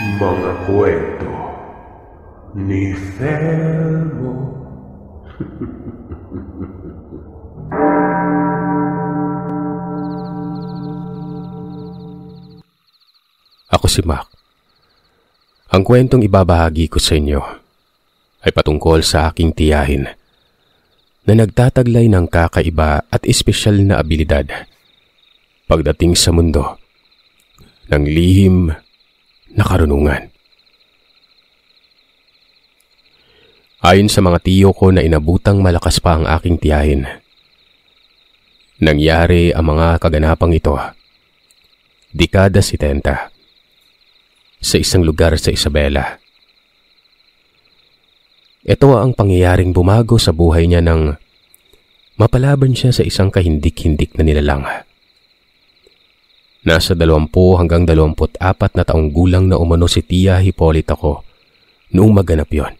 mga kwento ni Thelmo. Ako si Mac. Ang kwentong ibabahagi ko sa inyo ay patungkol sa aking tiyahin na nagtataglay ng kakaiba at espesyal na abilidad pagdating sa mundo ng lihim na karunungan. Ayon sa mga tiyo ko na inabutang malakas pa ang aking tiyahin. Nangyari ang mga kaganapang ito. Dekada 70. Sa isang lugar sa Isabela. Ito ang pangyayaring bumago sa buhay niya nang mapalaban siya sa isang kahindik-hindik na nilalang. Nasa 20 hanggang 24 na taong gulang na umano si Tia Hipolita ko noong maganap yon.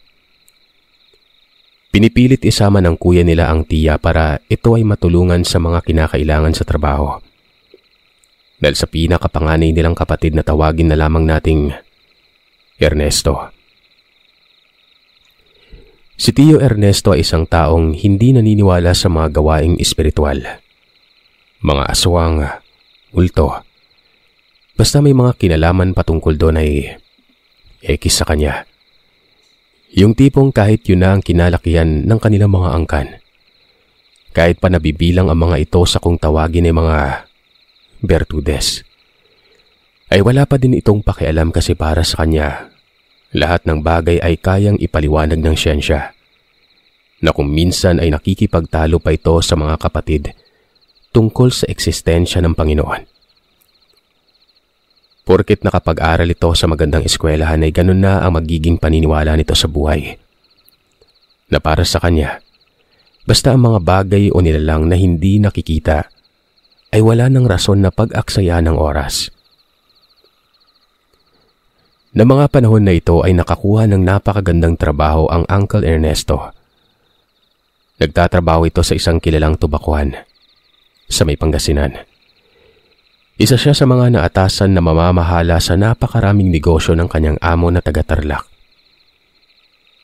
Pinipilit isama ng kuya nila ang tiya para ito ay matulungan sa mga kinakailangan sa trabaho. Dahil sa pinakapanganay nilang kapatid na tawagin na lamang nating Ernesto. Si Tio Ernesto ay isang taong hindi naniniwala sa mga gawaing espiritual. Mga aswang, multo, Basta may mga kinalaman patungkol doon ay ekis eh, sa kanya. Yung tipong kahit yun na ang kinalakihan ng kanilang mga angkan. Kahit pa nabibilang ang mga ito sa kung tawagin ay mga Bertudes. Ay wala pa din itong pakialam kasi para sa kanya, lahat ng bagay ay kayang ipaliwanag ng siyensya. Na kung minsan ay nakikipagtalo pa ito sa mga kapatid tungkol sa eksistensya ng Panginoon. Porkit nakapag-aral ito sa magandang eskwelahan ay ganun na ang magiging paniniwala nito sa buhay. Na para sa kanya, basta ang mga bagay o nilalang na hindi nakikita ay wala ng rason na pag-aksaya ng oras. Na mga panahon na ito ay nakakuha ng napakagandang trabaho ang Uncle Ernesto. Nagtatrabaho ito sa isang kilalang tubakuhan sa may Pangasinan. Isa siya sa mga naatasan na mamamahala sa napakaraming negosyo ng kanyang amo na taga-Tarlac.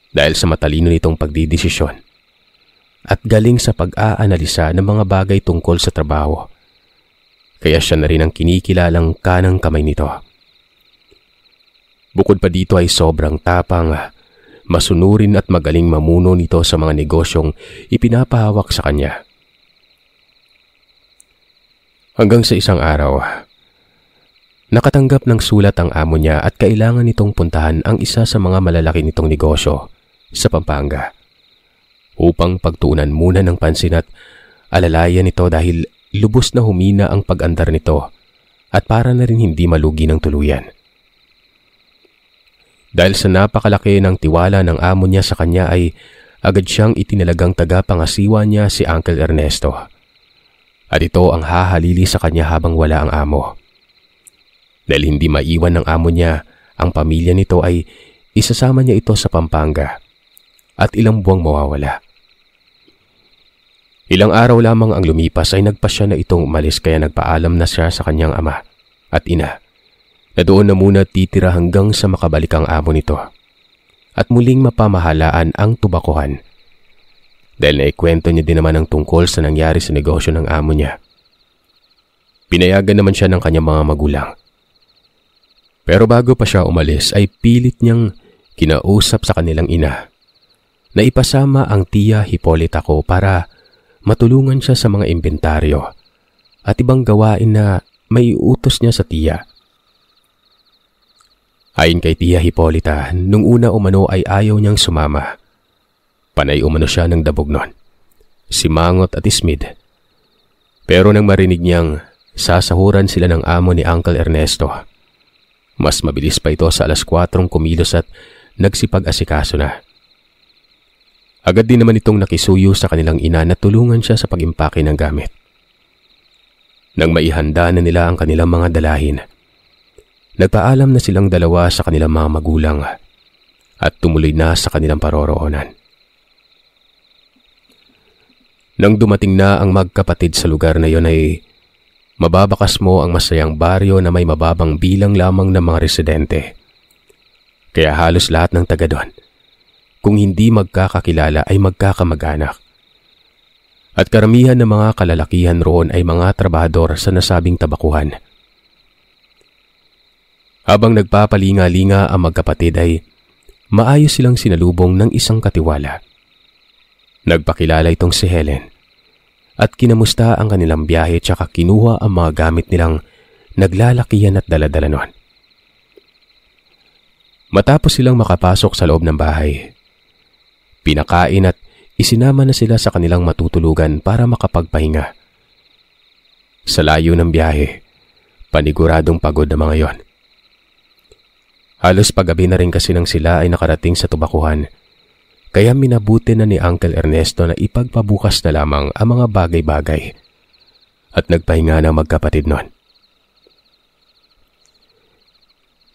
Dahil sa matalino nitong pagdidesisyon at galing sa pag-aanalisa ng mga bagay tungkol sa trabaho, kaya siya na rin ang kinikilalang kanang kamay nito. Bukod pa dito ay sobrang tapang, masunurin at magaling mamuno nito sa mga negosyong ipinapahawak sa kanya. Hanggang sa isang araw, nakatanggap ng sulat ang amo niya at kailangan nitong puntahan ang isa sa mga malalaki nitong negosyo sa Pampanga upang pagtuunan muna ng pansin at alalayan nito dahil lubos na humina ang pag-andar nito at para na rin hindi malugi ng tuluyan. Dahil sa napakalaki ng tiwala ng amo niya sa kanya ay agad siyang itinalagang tagapangasiwa niya si Uncle Ernesto at ito ang hahalili sa kanya habang wala ang amo. Dahil hindi maiwan ng amo niya, ang pamilya nito ay isasama niya ito sa Pampanga at ilang buwang mawawala. Ilang araw lamang ang lumipas ay nagpasya na itong umalis kaya nagpaalam na siya sa kanyang ama at ina na doon na muna titira hanggang sa makabalik ang amo nito at muling mapamahalaan ang tubakuhan dahil naikwento niya din naman ang tungkol sa nangyari sa negosyo ng amo niya. Pinayagan naman siya ng kanyang mga magulang. Pero bago pa siya umalis ay pilit niyang kinausap sa kanilang ina na ipasama ang tiya Hipolita ko para matulungan siya sa mga inventaryo at ibang gawain na may utos niya sa tiya. Ayon kay tiya Hipolita, nung una umano ay ayaw niyang sumama. Panay umano siya ng dabog Si Mangot at ismid. Pero nang marinig niyang sasahuran sila ng amo ni Uncle Ernesto, mas mabilis pa ito sa alas 4 kumilos at nagsipag-asikaso na. Agad din naman itong nakisuyo sa kanilang ina na tulungan siya sa pag-impake ng gamit. Nang maihanda na nila ang kanilang mga dalahin, nagpaalam na silang dalawa sa kanilang mga magulang at tumuloy na sa kanilang paroroonan. Nang dumating na ang magkapatid sa lugar na yon ay mababakas mo ang masayang baryo na may mababang bilang lamang ng mga residente. Kaya halos lahat ng taga doon, kung hindi magkakakilala ay magkakamag-anak. At karamihan ng mga kalalakihan roon ay mga trabador sa nasabing tabakuhan. Habang nagpapalinga-linga ang magkapatid ay maayos silang sinalubong ng isang katiwala. Nagpakilala itong si Helen at kinamusta ang kanilang biyahe tsaka kinuha ang mga gamit nilang naglalakihan at daladala noon. Matapos silang makapasok sa loob ng bahay, pinakain at isinama na sila sa kanilang matutulugan para makapagpahinga. Sa layo ng biyahe, paniguradong pagod na mga yon. Halos paggabi na rin kasi nang sila ay nakarating sa tubakuhan kaya minabuti na ni Uncle Ernesto na ipagpabukas na lamang ang mga bagay-bagay. At nagpahinga ng magkapatid nun.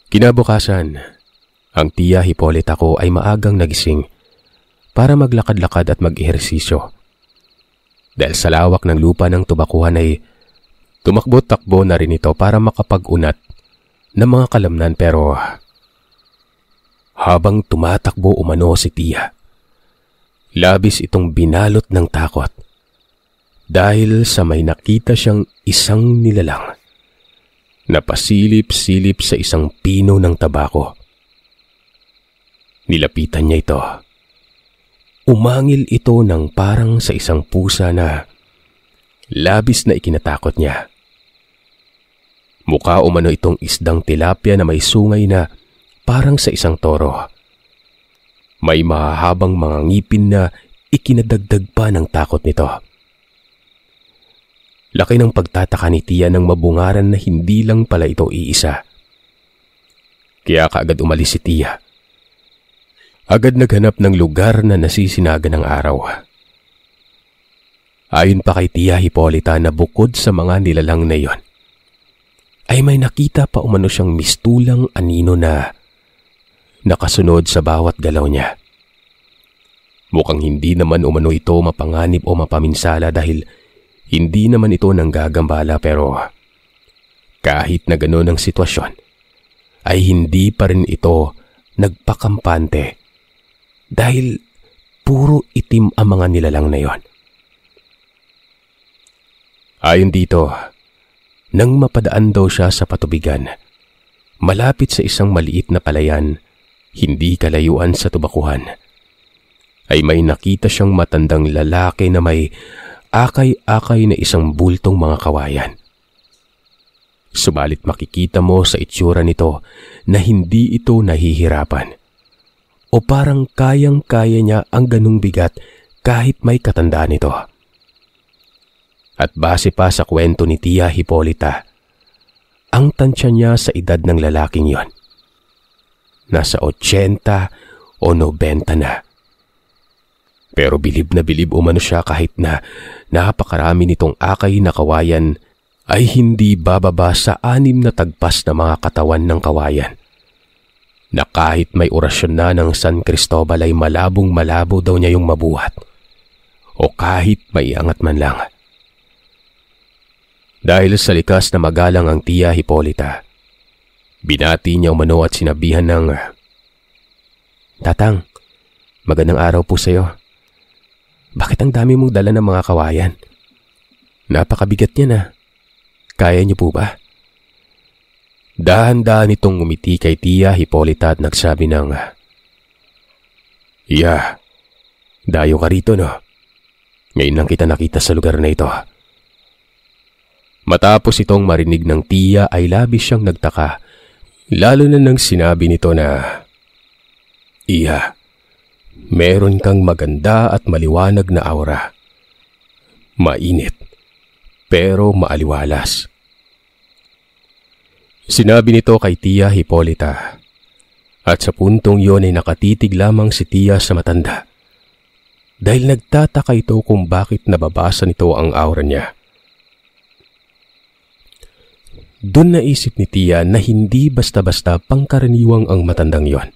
Kinabukasan, ang tiya Hipolita ko ay maagang nagising para maglakad-lakad at mag-ehersisyo. Dahil sa lawak ng lupa ng tubakuhan ay tumakbo-takbo na rin ito para makapag-unat ng mga kalamnan pero habang tumatakbo umano si tiya Labis itong binalot ng takot dahil sa may nakita siyang isang nilalang na pasilip-silip sa isang pino ng tabako. Nilapitan niya ito. Umangil ito ng parang sa isang pusa na labis na ikinatakot niya. Mukha umano itong isdang tilapia na may sungay na parang sa isang toro. May mahahabang mga ngipin na ikinadagdag pa ng takot nito. Laki ng pagtataka ni Tia ng mabungaran na hindi lang pala ito iisa. Kaya kaagad umalis si Tia. Agad naghanap ng lugar na nasisinaga ng araw. Ayon pa kay Tia Hipolita na bukod sa mga nilalang na iyon, ay may nakita pa umano siyang mistulang anino na nakasunod sa bawat galaw niya. Mukhang hindi naman umano ito mapanganib o mapaminsala dahil hindi naman ito nanggagambala pero kahit na gano'n ang sitwasyon ay hindi pa rin ito nagpakampante dahil puro itim ang mga nilalang na yon. Ayon dito, nang mapadaan daw siya sa patubigan, malapit sa isang maliit na palayan hindi kalayuan sa tubakuhan, ay may nakita siyang matandang lalaki na may akay-akay na isang bultong mga kawayan. Subalit makikita mo sa itsura nito na hindi ito nahihirapan. O parang kayang-kaya niya ang ganung bigat kahit may katandaan ito. At base pa sa kwento ni Tia Hipolita, ang tansya niya sa edad ng lalaking yon nasa 80 o 90 na. Pero bilib na bilib umano siya kahit na napakarami nitong akay na kawayan ay hindi bababa sa anim na tagpas na mga katawan ng kawayan. Na kahit may orasyon na ng San Cristobal ay malabong malabo daw niya yung mabuhat. O kahit may angat man lang. Dahil sa likas na magalang ang tiya Hipolita, Binati niya umano at sinabihan ng, Tatang, magandang araw po sa'yo. Bakit ang dami mong dala ng mga kawayan? Napakabigat niya na. Ah. Kaya niyo po ba? Dahan-dahan itong umiti kay Tia Hipolita at nagsabi ng, Yeah, dayo ka rito no. Ngayon lang kita nakita sa lugar na ito. Matapos itong marinig ng Tia ay labis siyang nagtaka Lalo na nang sinabi nito na, Iya, meron kang maganda at maliwanag na aura. Mainit, pero maaliwalas. Sinabi nito kay Tia Hipolita at sa puntong yon ay nakatitig lamang si Tia sa matanda. Dahil nagtataka ito kung bakit nababasa nito ang aura niya. Doon naisip ni Tia na hindi basta-basta pangkaraniwang ang matandang yon.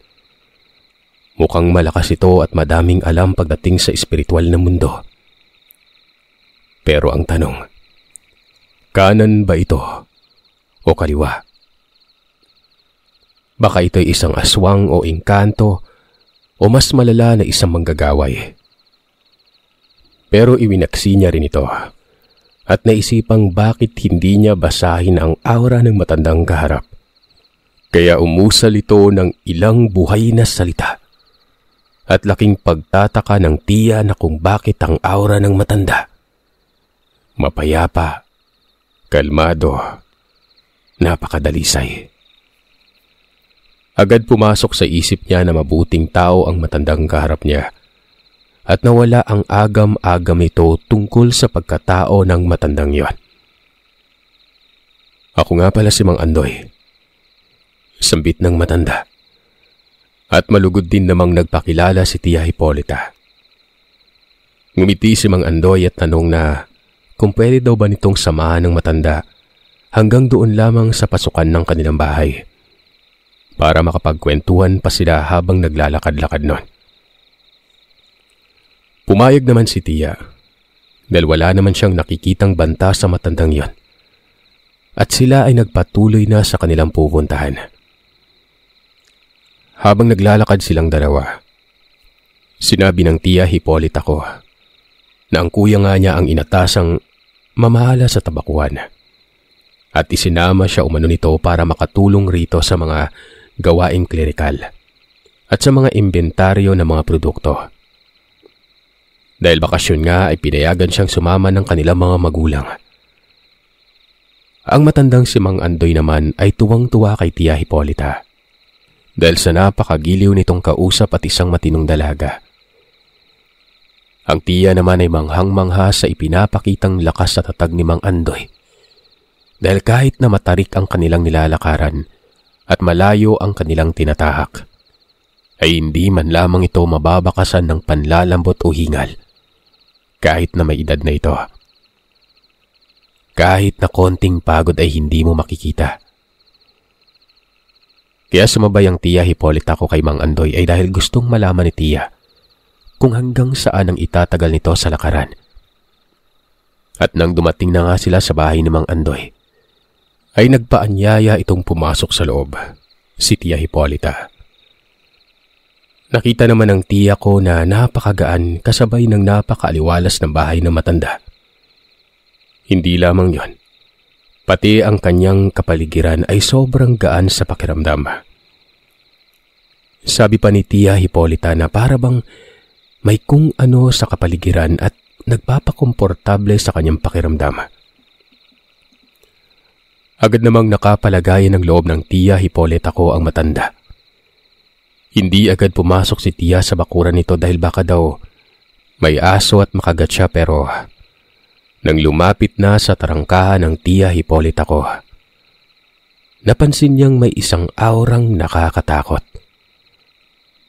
Mukhang malakas ito at madaming alam pagdating sa espiritual na mundo. Pero ang tanong, kanan ba ito o kaliwa? Baka ito'y isang aswang o engkanto o mas malala na isang manggagaway. Pero iwinaksi niya rin ito at naisipang bakit hindi niya basahin ang aura ng matandang kaharap. Kaya umusal ito ng ilang buhay na salita at laking pagtataka ng tiya na kung bakit ang aura ng matanda. Mapayapa, kalmado, napakadalisay. Agad pumasok sa isip niya na mabuting tao ang matandang kaharap niya at nawala ang agam-agam ito tungkol sa pagkatao ng matandang yon. Ako nga pala si Mang Andoy. Sambit ng matanda. At malugod din namang nagpakilala si Tia Hipolita. Ngumiti si Mang Andoy at tanong na kung pwede daw ba nitong samahan ng matanda hanggang doon lamang sa pasukan ng kanilang bahay para makapagkwentuhan pa sila habang naglalakad-lakad noon. Pumayag naman si Tia dahil wala naman siyang nakikitang banta sa matandang yon. At sila ay nagpatuloy na sa kanilang pupuntahan. Habang naglalakad silang dalawa, sinabi ng Tia Hipolita ko na ang kuya nga niya ang inatasang mamahala sa tabakuan at isinama siya umano nito para makatulong rito sa mga gawaing klerikal at sa mga inventaryo ng mga produkto. Dahil bakasyon nga ay pinayagan siyang sumama ng kanilang mga magulang. Ang matandang si Mang Andoy naman ay tuwang-tuwa kay Tia Hipolita. Dahil sa napakagiliw nitong kausap at isang matinong dalaga. Ang tiya naman ay manghang-mangha sa ipinapakitang lakas at tatag ni Mang Andoy. Dahil kahit na matarik ang kanilang nilalakaran at malayo ang kanilang tinatahak, ay hindi man lamang ito mababakasan ng panlalambot o hingal kahit na may edad na ito. Kahit na konting pagod ay hindi mo makikita. Kaya sumabay ang tiya Hipolita ko kay Mang Andoy ay dahil gustong malaman ni tiya kung hanggang saan ang itatagal nito sa lakaran. At nang dumating na nga sila sa bahay ni Mang Andoy, ay nagpaanyaya itong pumasok sa loob, si Tia Hipolita. Nakita naman ng tiya ko na napakagaan kasabay ng napakaaliwalas ng bahay ng matanda. Hindi lamang yon. Pati ang kanyang kapaligiran ay sobrang gaan sa pakiramdam. Sabi pa ni Tia Hipolita na para bang may kung ano sa kapaligiran at nagpapakomportable sa kanyang pakiramdam. Agad namang nakapalagayan ng loob ng Tia Hipolita ko ang matanda. Hindi agad pumasok si Tia sa bakuran nito dahil baka daw may aso at makagat siya pero nang lumapit na sa tarangkahan ng Tia Hipolita ko, napansin niyang may isang aurang nakakatakot.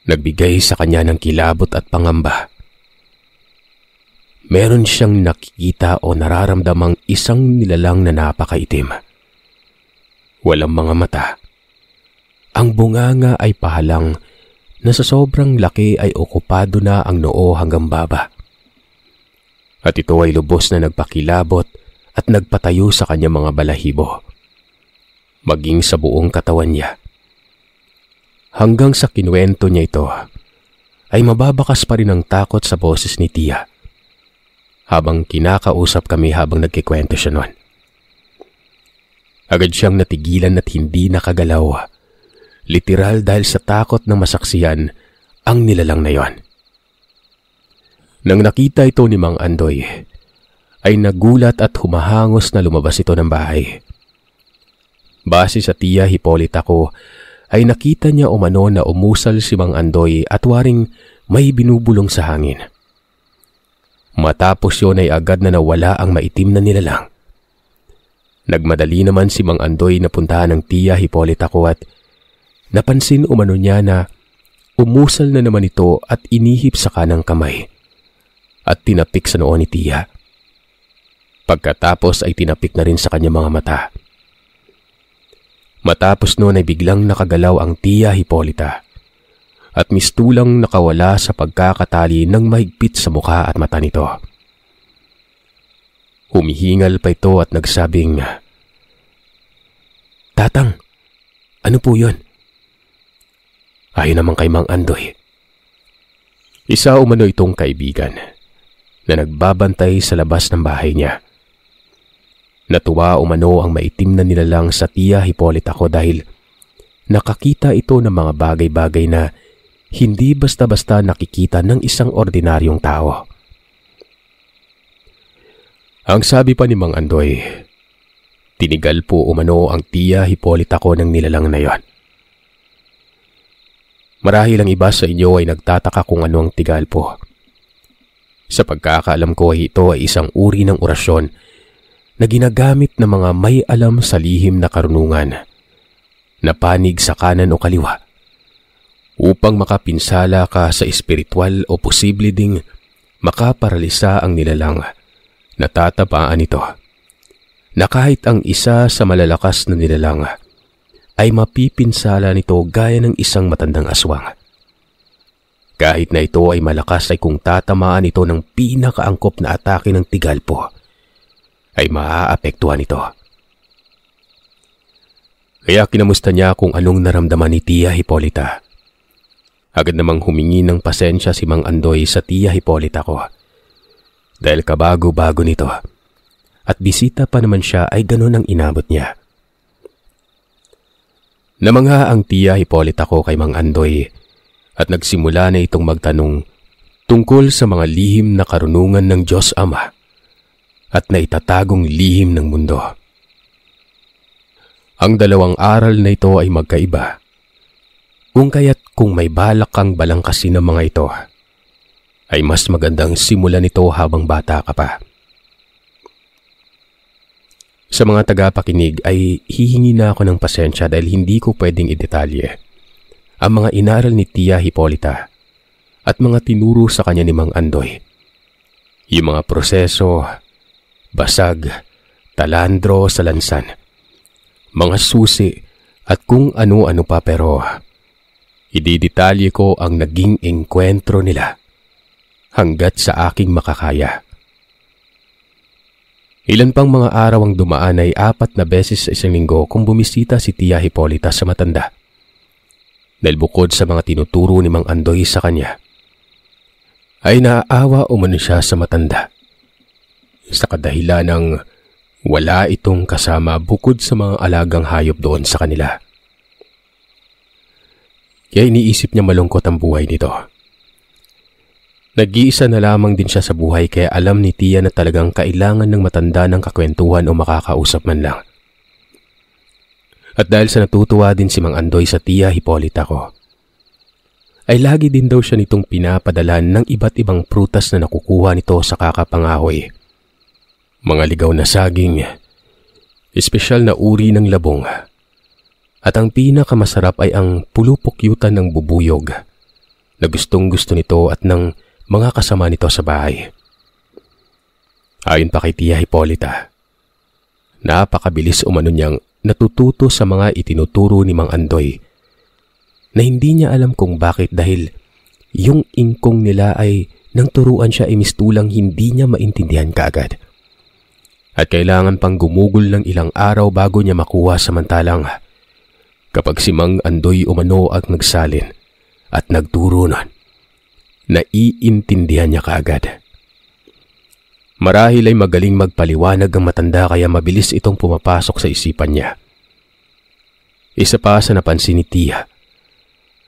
Nagbigay sa kanya ng kilabot at pangamba. Meron siyang nakikita o nararamdamang isang nilalang na napakaitim. Walang mga mata. Ang bunganga ay pahalang na sa sobrang laki ay okupado na ang noo hanggang baba. At ito ay lubos na nagpakilabot at nagpatayo sa kanyang mga balahibo. Maging sa buong katawan niya. Hanggang sa kinuwento niya ito, ay mababakas pa rin ang takot sa boses ni Tia. Habang kinakausap kami habang nagkikwento siya noon. Agad siyang natigilan at hindi nakagalaw literal dahil sa takot na masaksiyan ang nilalang na yon. Nang nakita ito ni Mang Andoy, ay nagulat at humahangos na lumabas ito ng bahay. Base sa tiya Hipolita ko, ay nakita niya umano na umusal si Mang Andoy at waring may binubulong sa hangin. Matapos yon ay agad na nawala ang maitim na nilalang. Nagmadali naman si Mang Andoy na puntahan ng tiya Hipolita ko at Napansin umano niya na umusal na naman ito at inihip sa kanang kamay at tinapik sa noo ni Tia. Pagkatapos ay tinapik na rin sa kanyang mga mata. Matapos noon ay biglang nakagalaw ang Tia Hipolita at mistulang nakawala sa pagkakatali ng mahigpit sa mukha at mata nito. Humihingal pa ito at nagsabing, Tatang, ano po yon? ay naman kay Mang Andoy. Isa umano itong kaibigan na nagbabantay sa labas ng bahay niya. Natuwa umano ang maitim na nilalang sa tiya Hipolita ko dahil nakakita ito ng mga bagay-bagay na hindi basta-basta nakikita ng isang ordinaryong tao. Ang sabi pa ni Mang Andoy, tinigal po umano ang tiya Hipolita ko ng nilalang na yon. Marahil ang iba sa inyo ay nagtataka kung ano ang tigalpo. Sa pagkakaalam ko ay ito ay isang uri ng orasyon na ginagamit ng mga may alam sa lihim na karunungan na panig sa kanan o kaliwa upang makapinsala ka sa espiritual o posible ding makaparalisa ang nilalang natatapaan ito na kahit ang isa sa malalakas na nilalang ay mapipinsala nito gaya ng isang matandang aswang. Kahit na ito ay malakas ay kung tatamaan ito ng pinakaangkop na atake ng tigalpo, ay maaapektuhan ito. Kaya kinamusta niya kung anong naramdaman ni Tia Hipolita. Agad namang humingi ng pasensya si Mang Andoy sa Tia Hipolita ko. Dahil kabago-bago nito. At bisita pa naman siya ay ganun ang inabot niya. Namangha ang tiya Hipolita ko kay Mang Andoy at nagsimula na itong magtanong tungkol sa mga lihim na karunungan ng Diyos Ama at na itatagong lihim ng mundo. Ang dalawang aral na ito ay magkaiba. Kung kaya't kung may balak kang balangkasin ng mga ito, ay mas magandang simulan ito habang bata ka pa. Sa mga tagapakinig ay hihingi na ako ng pasensya dahil hindi ko pwedeng idetalye ang mga inaral ni Tia Hipolita at mga tinuro sa kanya ni Mang Andoy. Yung mga proseso, basag, talandro sa lansan, mga susi at kung ano-ano pa pero ididetalye ko ang naging engkwentro nila hanggat sa aking makakaya. Ilan pang mga araw ang dumaan ay apat na beses sa isang linggo kung bumisita si Tia Hipolita sa matanda. Dahil bukod sa mga tinuturo ni Mang Andoy sa kanya, ay naaawa umano siya sa matanda. Sa kadahilan ng wala itong kasama bukod sa mga alagang hayop doon sa kanila. Kaya iniisip niya malungkot ang buhay nito. Nag-iisa na lamang din siya sa buhay kaya alam ni Tia na talagang kailangan ng matanda ng kakwentuhan o makakausap man lang. At dahil sa natutuwa din si Mang Andoy sa Tia Hipolita ko, ay lagi din daw siya nitong pinapadalan ng iba't ibang prutas na nakukuha nito sa kakapangahoy. Mga ligaw na saging, espesyal na uri ng labong, at ang pinakamasarap ay ang pulupukyutan ng bubuyog na gustong gusto nito at nang mga kasama nito sa bahay. Ayon pa kay Tia Hipolita, napakabilis umano niyang natututo sa mga itinuturo ni Mang Andoy na hindi niya alam kung bakit dahil yung inkong nila ay nang turuan siya ay mistulang hindi niya maintindihan kaagad. At kailangan pang gumugol ng ilang araw bago niya makuha samantalang kapag si Mang Andoy umano at nagsalin at nagturo nun naiintindihan niya kaagad. Marahil ay magaling magpaliwanag ang matanda kaya mabilis itong pumapasok sa isipan niya. Isa pa sa napansin ni Tia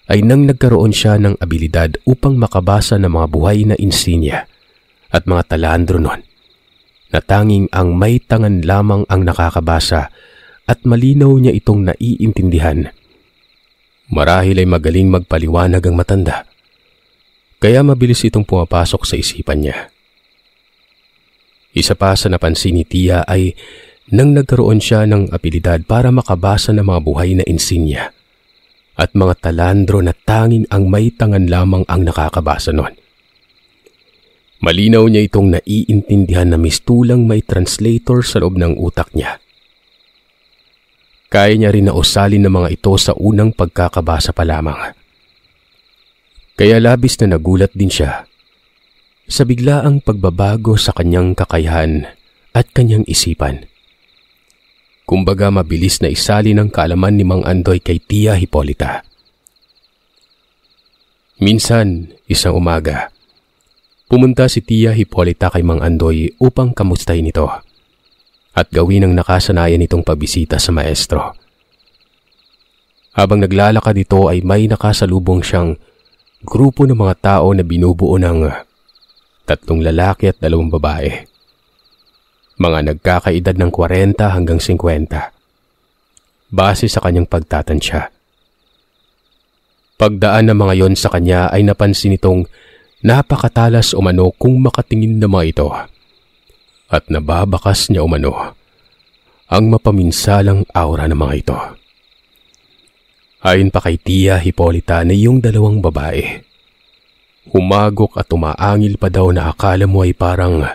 ay nang nagkaroon siya ng abilidad upang makabasa ng mga buhay na insinya at mga talandro nun na tanging ang may tangan lamang ang nakakabasa at malinaw niya itong naiintindihan. Marahil ay magaling magpaliwanag ang matanda kaya mabilis itong pumapasok sa isipan niya. Isa pa sa napansin ni Tia ay nang nagkaroon siya ng abilidad para makabasa ng mga buhay na insinya at mga talandro na tanging ang may tangan lamang ang nakakabasa noon. Malinaw niya itong naiintindihan na mistulang may translator sa loob ng utak niya. Kaya niya rin nausalin ng mga ito sa unang pagkakabasa pa lamang. Kaya labis na nagulat din siya sa biglaang pagbabago sa kanyang kakayahan at kanyang isipan. Kumbaga mabilis na isali ng kalaman ni Mang Andoy kay Tia Hipolita. Minsan, isang umaga, pumunta si Tia Hipolita kay Mang Andoy upang kamustahin ito at gawin ang nakasanayan nitong pagbisita sa maestro. Habang naglalakad ito ay may nakasalubong siyang grupo ng mga tao na binubuo ng ah, tatlong lalaki at dalawang babae. Mga nagkakaedad ng 40 hanggang 50. Base sa kanyang pagtatansya. Pagdaan ng mga yon sa kanya ay napansin itong napakatalas umano kung makatingin na mga ito. At nababakas niya umano ang mapaminsalang aura ng mga ito. Ayon pa kay Tia Hipolita na yung dalawang babae. Humagok at tumaangil pa daw na akala mo ay parang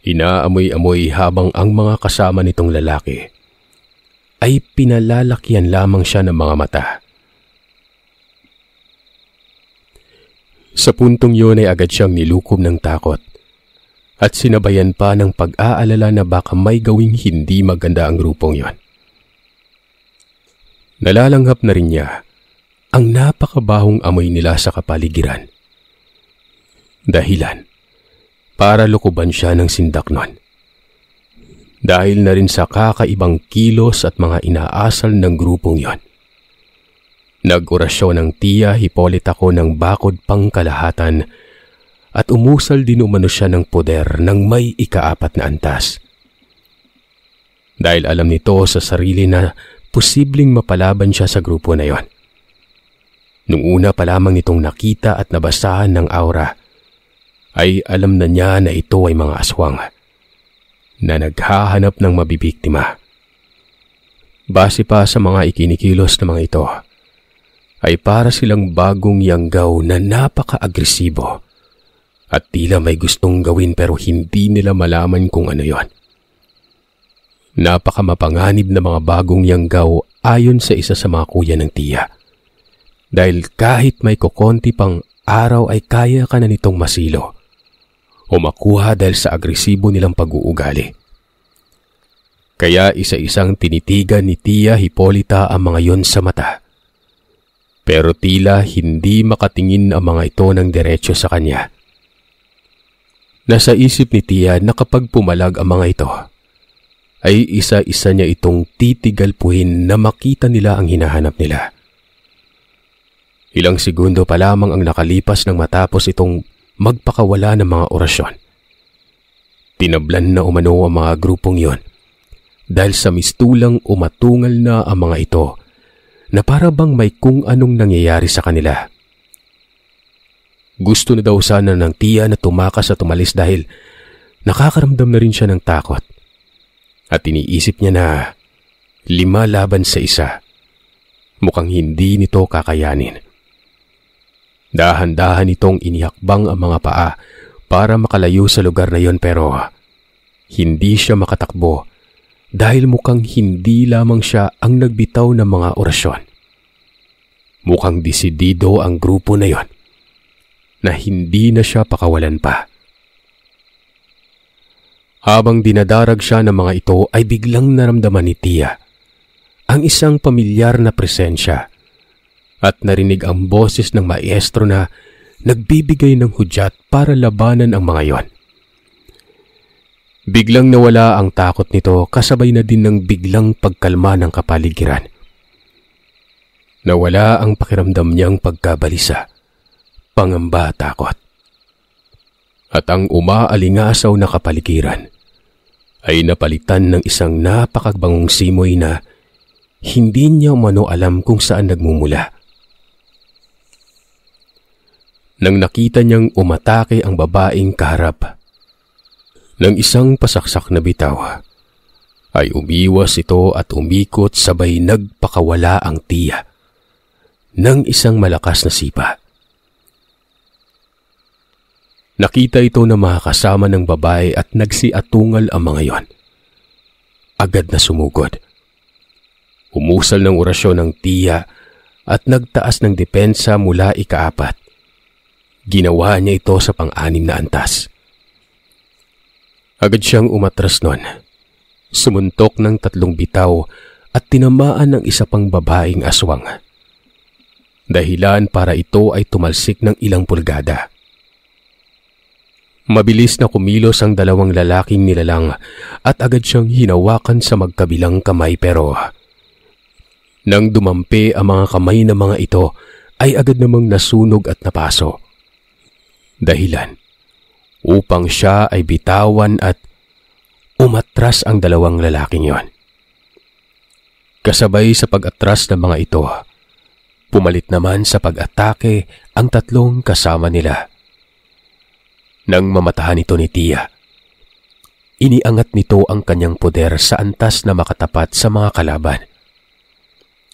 inaamoy-amoy habang ang mga kasama nitong lalaki ay pinalalakyan lamang siya ng mga mata. Sa puntong yun ay agad siyang nilukob ng takot at sinabayan pa ng pag-aalala na baka may gawing hindi maganda ang grupong yon. Nalalanghap na rin niya ang napakabahong amoy nila sa kapaligiran. Dahilan para lukuban siya ng sindak nun. Dahil na rin sa kakaibang kilos at mga inaasal ng grupong yon. Nagorasyon ng tiya Hipolita ko ng bakod pangkalahatan at umusal din umano siya ng poder ng may ikaapat na antas. Dahil alam nito sa sarili na posibleng mapalaban siya sa grupo na yon. Nung una pa lamang itong nakita at nabasahan ng aura, ay alam na niya na ito ay mga aswang na naghahanap ng mabibiktima. Base pa sa mga ikinikilos ng mga ito, ay para silang bagong yanggaw na napaka-agresibo at tila may gustong gawin pero hindi nila malaman kung ano yon. Napakamapanganib na mga bagong yanggaw ayon sa isa sa mga kuya ng tiya. Dahil kahit may kokonti pang araw ay kaya ka na nitong masilo o makuha dahil sa agresibo nilang pag-uugali. Kaya isa-isang tinitigan ni Tia Hipolita ang mga yon sa mata. Pero tila hindi makatingin ang mga ito ng diretsyo sa kanya. Nasa isip ni Tia na kapag pumalag ang mga ito, ay isa-isa niya itong titigalpuhin na makita nila ang hinahanap nila. Ilang segundo pa lamang ang nakalipas nang matapos itong magpakawala ng mga orasyon. Tinablan na umano ang mga grupong yon dahil sa mistulang umatungal na ang mga ito na para bang may kung anong nangyayari sa kanila. Gusto na daw sana ng tiya na tumakas at tumalis dahil nakakaramdam na rin siya ng takot. At iniisip niya na lima laban sa isa. Mukhang hindi nito kakayanin. Dahan-dahan itong iniyakbang ang mga paa para makalayo sa lugar na yon pero hindi siya makatakbo dahil mukhang hindi lamang siya ang nagbitaw ng mga orasyon. Mukhang disidido ang grupo na yon na hindi na siya pakawalan pa. Habang dinadarag siya ng mga ito ay biglang naramdaman ni Tia ang isang pamilyar na presensya at narinig ang boses ng maestro na nagbibigay ng hudyat para labanan ang mga yon. Biglang nawala ang takot nito kasabay na din ng biglang pagkalma ng kapaligiran. Nawala ang pakiramdam niyang pagkabalisa, pangamba takot at ang umaalingasaw na kapaligiran ay napalitan ng isang napakagbangong simoy na hindi niya umano alam kung saan nagmumula. Nang nakita niyang umatake ang babaeng kaharap ng isang pasaksak na bitawa, ay umiwas ito at umikot sabay nagpakawala ang tiya ng isang malakas na sipa. Nakita ito ng makakasama kasama ng babae at nagsiatungal ang mga yon. Agad na sumugod. Umusal ng orasyon ng tiya at nagtaas ng depensa mula ikaapat. Ginawa niya ito sa pang-anim na antas. Agad siyang umatras nun. Sumuntok ng tatlong bitaw at tinamaan ng isa pang babaeng aswang. Dahilan para ito ay tumalsik ng ilang pulgada. Mabilis na kumilos ang dalawang lalaking nilalang at agad siyang hinawakan sa magkabilang kamay pero nang dumampi ang mga kamay ng mga ito ay agad namang nasunog at napaso. Dahilan upang siya ay bitawan at umatras ang dalawang lalaking yon. Kasabay sa pag-atras ng mga ito, pumalit naman sa pag-atake ang tatlong kasama nila nang mamatahan ito ni Tia. Iniangat nito ang kanyang poder sa antas na makatapat sa mga kalaban.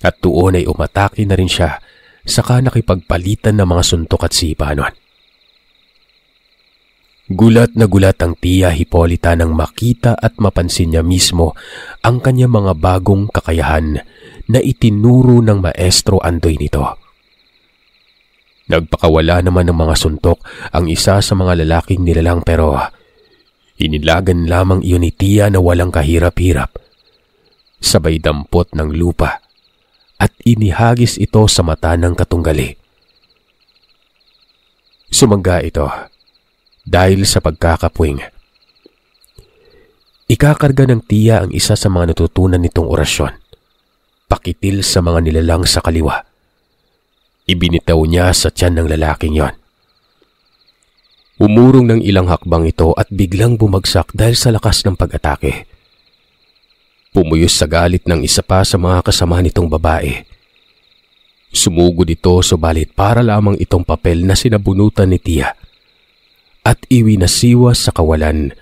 At tuon ay umatake na rin siya saka nakipagpalitan ng mga suntok at sipanon. Gulat na gulat ang Tia Hipolita nang makita at mapansin niya mismo ang kanyang mga bagong kakayahan na itinuro ng maestro andoy nito. Nagpakawala naman ng mga suntok ang isa sa mga lalaking nilalang pero inilagan lamang iyon ni Tia na walang kahirap-hirap. Sabay dampot ng lupa at inihagis ito sa mata ng katunggali. Sumangga ito dahil sa pagkakapuwing. Ikakarga ng tiya ang isa sa mga natutunan nitong orasyon. Pakitil sa mga nilalang sa kaliwa. Ibinitaw niya sa tiyan ng lalaking yon. Umurong ng ilang hakbang ito at biglang bumagsak dahil sa lakas ng pag-atake. Pumuyos sa galit ng isa pa sa mga kasama nitong babae. Sumugod ito subalit para lamang itong papel na sinabunutan ni Tia at iwi na siwa sa kawalan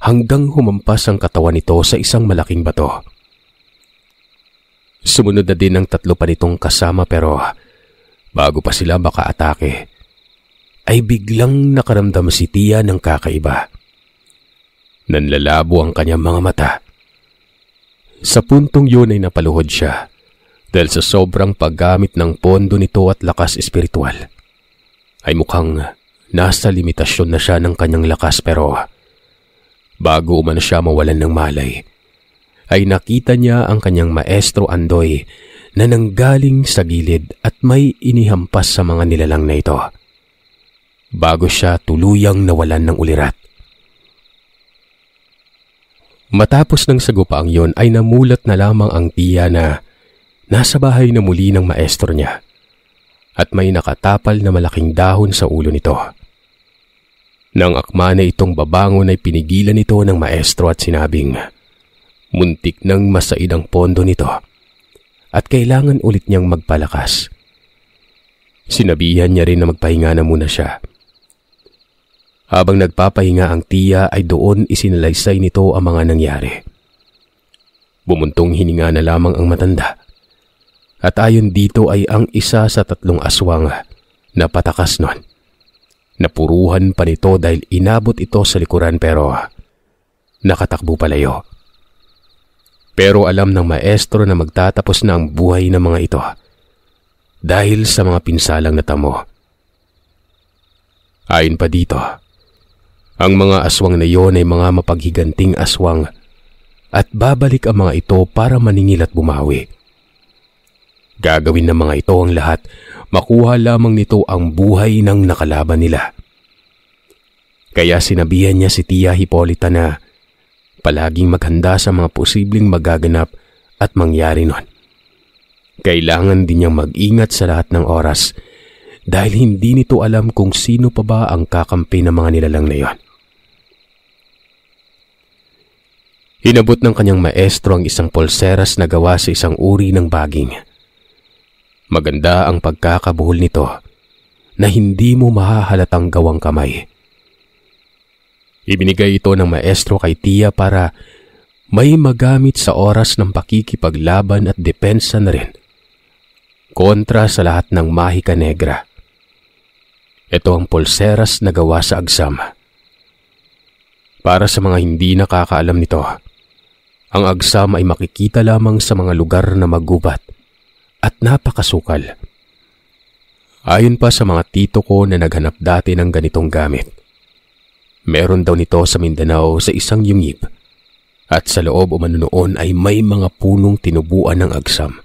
hanggang humampas ang katawan nito sa isang malaking bato. Sumunod na din ang tatlo pa nitong kasama pero bago pa sila makaatake, ay biglang nakaramdam si Tia ng kakaiba. Nanlalabo ang kanyang mga mata. Sa puntong yun ay napaluhod siya dahil sa sobrang paggamit ng pondo nito at lakas espiritual. Ay mukhang nasa limitasyon na siya ng kanyang lakas pero bago umano siya mawalan ng malay, ay nakita niya ang kanyang maestro Andoy na nanggaling sa gilid at may inihampas sa mga nilalang na ito bago siya tuluyang nawalan ng ulirat. Matapos ng sagupaang yon ay namulat na lamang ang tiya na nasa bahay na muli ng maestro niya at may nakatapal na malaking dahon sa ulo nito. Nang akma na itong babangon ay pinigilan ito ng maestro at sinabing, muntik nang masaid ang pondo nito at kailangan ulit niyang magpalakas. Sinabihan niya rin na magpahinga na muna siya. Habang nagpapahinga ang tiya ay doon isinalaysay nito ang mga nangyari. Bumuntong hininga na lamang ang matanda. At ayon dito ay ang isa sa tatlong aswang na patakas nun. Napuruhan pa nito dahil inabot ito sa likuran pero nakatakbo palayo. Pero alam ng maestro na magtatapos na ang buhay ng mga ito dahil sa mga pinsalang natamo. Ayon pa dito, ang mga aswang na iyon ay mga mapaghiganting aswang at babalik ang mga ito para maningil at bumawi. Gagawin ng mga ito ang lahat, makuha lamang nito ang buhay ng nakalaban nila. Kaya sinabihan niya si Tia Hipolita na Palaging maghanda sa mga posibleng magaganap at mangyari nun. Kailangan din niyang mag-ingat sa lahat ng oras dahil hindi nito alam kung sino pa ba ang kakampi ng mga nilalang na yon. Hinabot ng kanyang maestro ang isang pulseras na gawa sa isang uri ng baging. Maganda ang pagkakabuhol nito na hindi mo mahahalatang gawang kamay Ibinigay ito ng maestro kay Tia para may magamit sa oras ng pakikipaglaban at depensa na rin kontra sa lahat ng mahika negra. Ito ang pulseras na gawa sa agsama. Para sa mga hindi nakakaalam nito, ang agsam ay makikita lamang sa mga lugar na magubat at napakasukal. Ayon pa sa mga tito ko na naghanap dati ng ganitong gamit, Meron daw nito sa Mindanao sa isang yungib. At sa loob o manunoon ay may mga punong tinubuan ng agsam.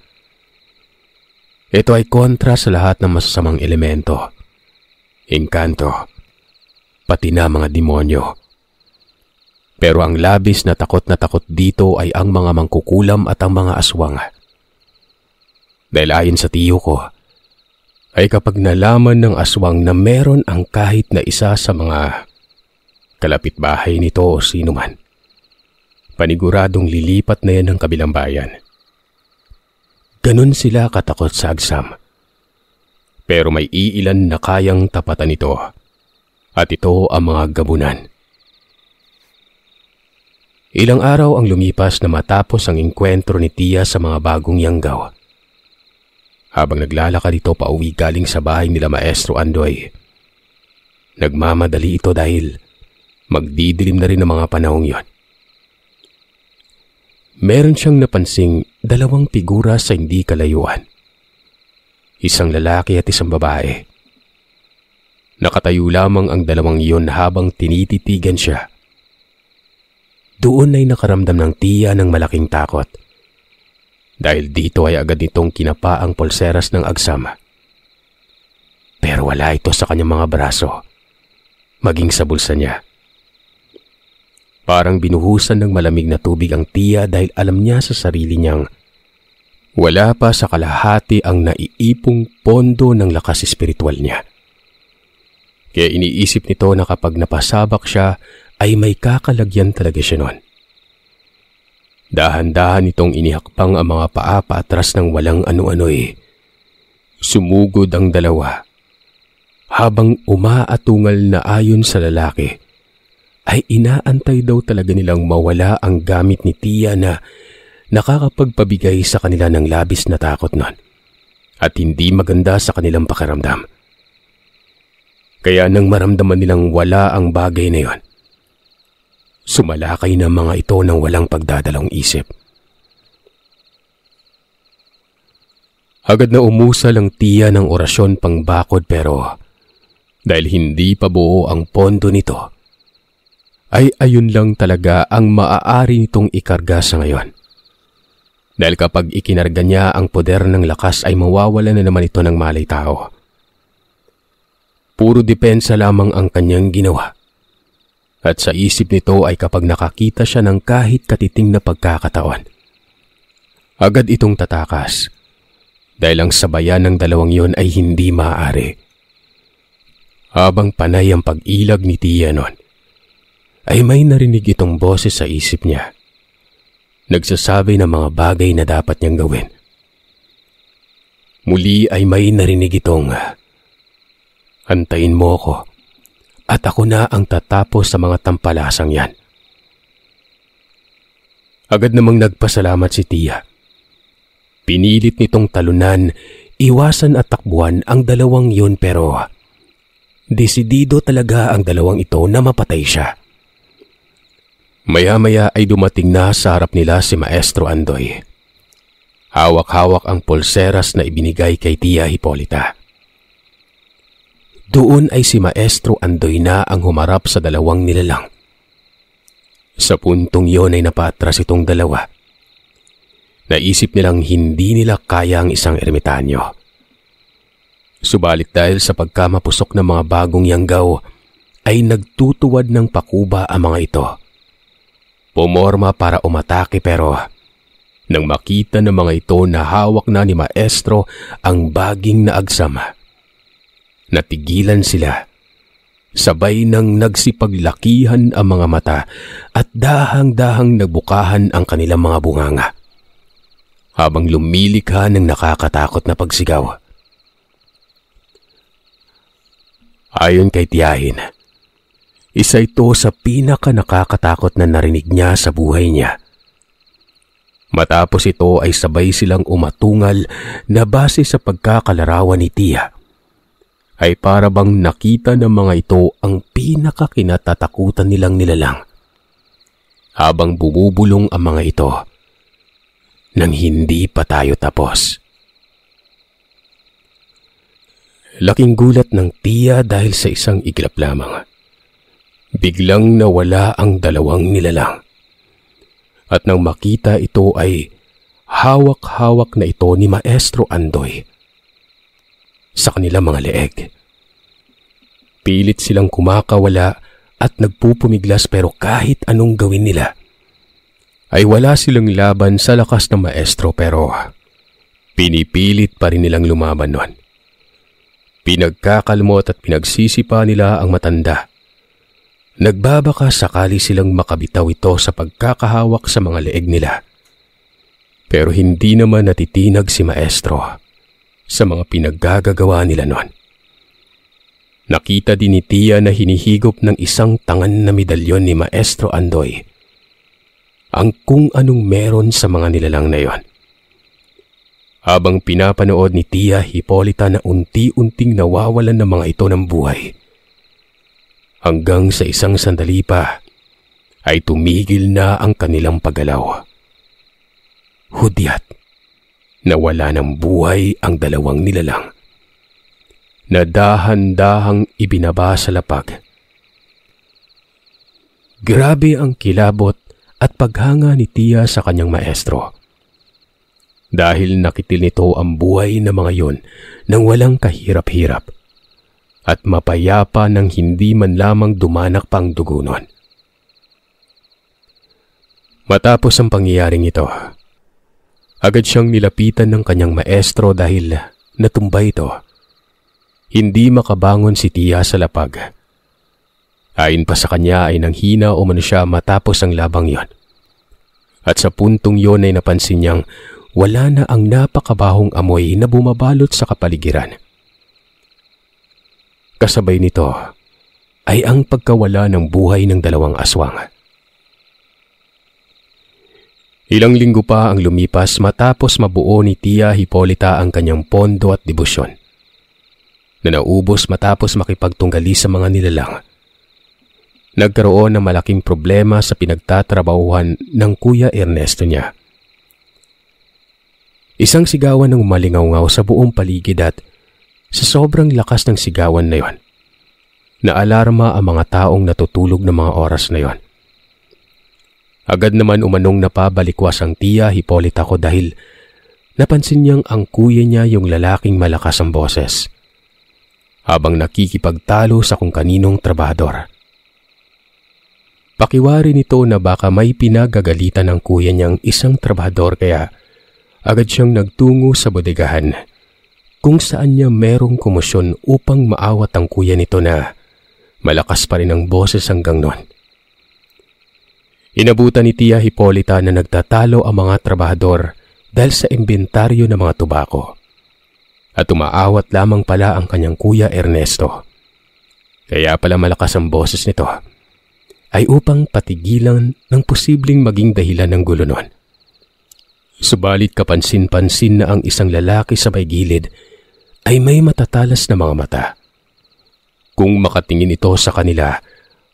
Ito ay kontra sa lahat ng masasamang elemento. Engkanto, pati na mga demonyo. Pero ang labis na takot na takot dito ay ang mga mangkukulam at ang mga aswang. Dahil ayon sa tiyo ko, ay kapag nalaman ng aswang na meron ang kahit na isa sa mga kalapit bahay nito o sino man. Paniguradong lilipat na yan ng kabilang bayan. Ganun sila katakot sa agsam. Pero may iilan na kayang tapatan ito. At ito ang mga gabunan. Ilang araw ang lumipas na matapos ang inkwentro ni Tia sa mga bagong yanggaw. Habang naglalakad ito pauwi galing sa bahay nila Maestro Andoy, nagmamadali ito dahil Magdidilim na rin ang mga panahong yon. Meron siyang napansing dalawang figura sa hindi kalayuan. Isang lalaki at isang babae. Nakatayo lamang ang dalawang iyon habang tinititigan siya. Doon ay nakaramdam ng tiya ng malaking takot. Dahil dito ay agad nitong kinapa ang pulseras ng agsama. Pero wala ito sa kanyang mga braso, maging sa bulsa niya. Parang binuhusan ng malamig na tubig ang tiya dahil alam niya sa sarili niyang wala pa sa kalahati ang naiipong pondo ng lakas espiritual niya. Kaya iniisip nito na kapag napasabak siya ay may kakalagyan talaga siya noon. Dahan-dahan itong inihakpang ang mga paa paatras ng walang ano anoy Sumugod ang dalawa habang umaatungal na ayon sa lalaki ay inaantay daw talaga nilang mawala ang gamit ni Tia na nakakapagpabigay sa kanila ng labis na takot nun at hindi maganda sa kanilang pakiramdam. Kaya nang maramdaman nilang wala ang bagay na yon, sumalakay na mga ito ng walang pagdadalong isip. Agad na umusal ang tiya ng orasyon pangbakod pero dahil hindi pa buo ang pondo nito, ay ayun lang talaga ang maaari nitong ikarga sa ngayon. Dahil kapag ikinarga niya ang poder ng lakas ay mawawala na naman ito ng malay tao. Puro depensa lamang ang kanyang ginawa. At sa isip nito ay kapag nakakita siya ng kahit katiting na pagkakataon. Agad itong tatakas dahil ang sabayan ng dalawang yon ay hindi maaari. Habang panay ang pag-ilag ni Tia noon, ay may narinig itong boses sa isip niya. Nagsasabi ng mga bagay na dapat niyang gawin. Muli ay may narinig itong Antayin mo ako at ako na ang tatapos sa mga tampalasang yan. Agad namang nagpasalamat si Tia. Pinilit nitong talunan, iwasan at takbuhan ang dalawang yun pero desidido talaga ang dalawang ito na mapatay siya. Maya-maya ay dumating na sa harap nila si Maestro Andoy. Hawak-hawak ang pulseras na ibinigay kay Tia Hipolita. Doon ay si Maestro Andoy na ang humarap sa dalawang nilalang. Sa puntong yon ay napatras itong dalawa. Naisip nilang hindi nila kaya ang isang ermitanyo. Subalit dahil sa pagkamapusok ng mga bagong yanggaw, ay nagtutuwad ng pakuba ang mga ito Pumorma para umatake pero nang makita ng mga ito na hawak na ni maestro ang baging na agsama. Natigilan sila. Sabay nang nagsipaglakihan ang mga mata at dahang-dahang nagbukahan ang kanilang mga bunganga. Habang lumilikha ng nakakatakot na pagsigaw. Ayon kay tiyahin, isa ito sa pinaka nakakatakot na narinig niya sa buhay niya. Matapos ito ay sabay silang umatungal na base sa pagkakalarawan ni Tia. Ay para bang nakita ng mga ito ang pinakakinatatakutan nilang nilalang. Habang bumubulong ang mga ito, nang hindi pa tayo tapos. Laking gulat ng Tia dahil sa isang iglap lamang. Biglang nawala ang dalawang nilalang. At nang makita ito ay hawak-hawak na ito ni Maestro Andoy sa kanila mga leeg. Pilit silang kumakawala at nagpupumiglas pero kahit anong gawin nila ay wala silang laban sa lakas ng maestro pero pinipilit pa rin nilang lumaban noon. Pinagkakalmot at pinagsisipa nila ang matanda Nagbabaka sakali silang makabitaw ito sa pagkakahawak sa mga leeg nila. Pero hindi naman natitinag si maestro sa mga pinaggagagawa nila noon. Nakita din ni Tia na hinihigop ng isang tangan na medalyon ni Maestro Andoy ang kung anong meron sa mga nilalang na yon. Habang pinapanood ni Tia Hipolita na unti-unting nawawalan ng mga ito ng buhay, hanggang sa isang sandali pa ay tumigil na ang kanilang paggalaw. Hudyat, nawala ng buhay ang dalawang nilalang. Nadahan-dahang ibinaba sa lapag. Grabe ang kilabot at paghanga ni Tia sa kanyang maestro. Dahil nakitil nito ang buhay ng mga yon nang walang kahirap-hirap at mapayapa ng hindi man lamang dumanak pang dugo Matapos ang pangyayaring ito, agad siyang nilapitan ng kanyang maestro dahil natumba ito. Hindi makabangon si Tia sa lapag. Ayon pa sa kanya ay nanghina o man siya matapos ang labang yon. At sa puntong yon ay napansin niyang wala na ang napakabahong amoy na bumabalot sa kapaligiran. Kasabay nito ay ang pagkawala ng buhay ng dalawang aswang. Ilang linggo pa ang lumipas matapos mabuo ni Tia Hipolita ang kanyang pondo at debosyon na naubos matapos makipagtunggali sa mga nilalang. Nagkaroon ng malaking problema sa pinagtatrabahuhan ng Kuya Ernesto niya. Isang sigawan ng umalingaw sa buong paligid at sa sobrang lakas ng sigawan na yon, naalarma ang mga taong natutulog ng mga oras na yon. Agad naman umanong napabalikwas ang tiya Hipolita ko dahil napansin niyang ang kuya niya yung lalaking malakas ang boses habang nakikipagtalo sa kung kaninong trabador. Pakiwari nito na baka may pinagagalitan ng kuya niyang isang trabador kaya agad siyang nagtungo sa bodegahan kung saan niya merong komosyon upang maawat ang kuya nito na malakas pa rin ang boses hanggang noon. Inabutan ni Tia Hipolita na nagtatalo ang mga trabahador dahil sa inventaryo ng mga tubako. At umaawat lamang pala ang kanyang kuya Ernesto. Kaya pala malakas ang boses nito ay upang patigilan ng posibleng maging dahilan ng gulo noon. Subalit kapansin-pansin na ang isang lalaki sa may gilid ay may matatalas na mga mata. Kung makatingin ito sa kanila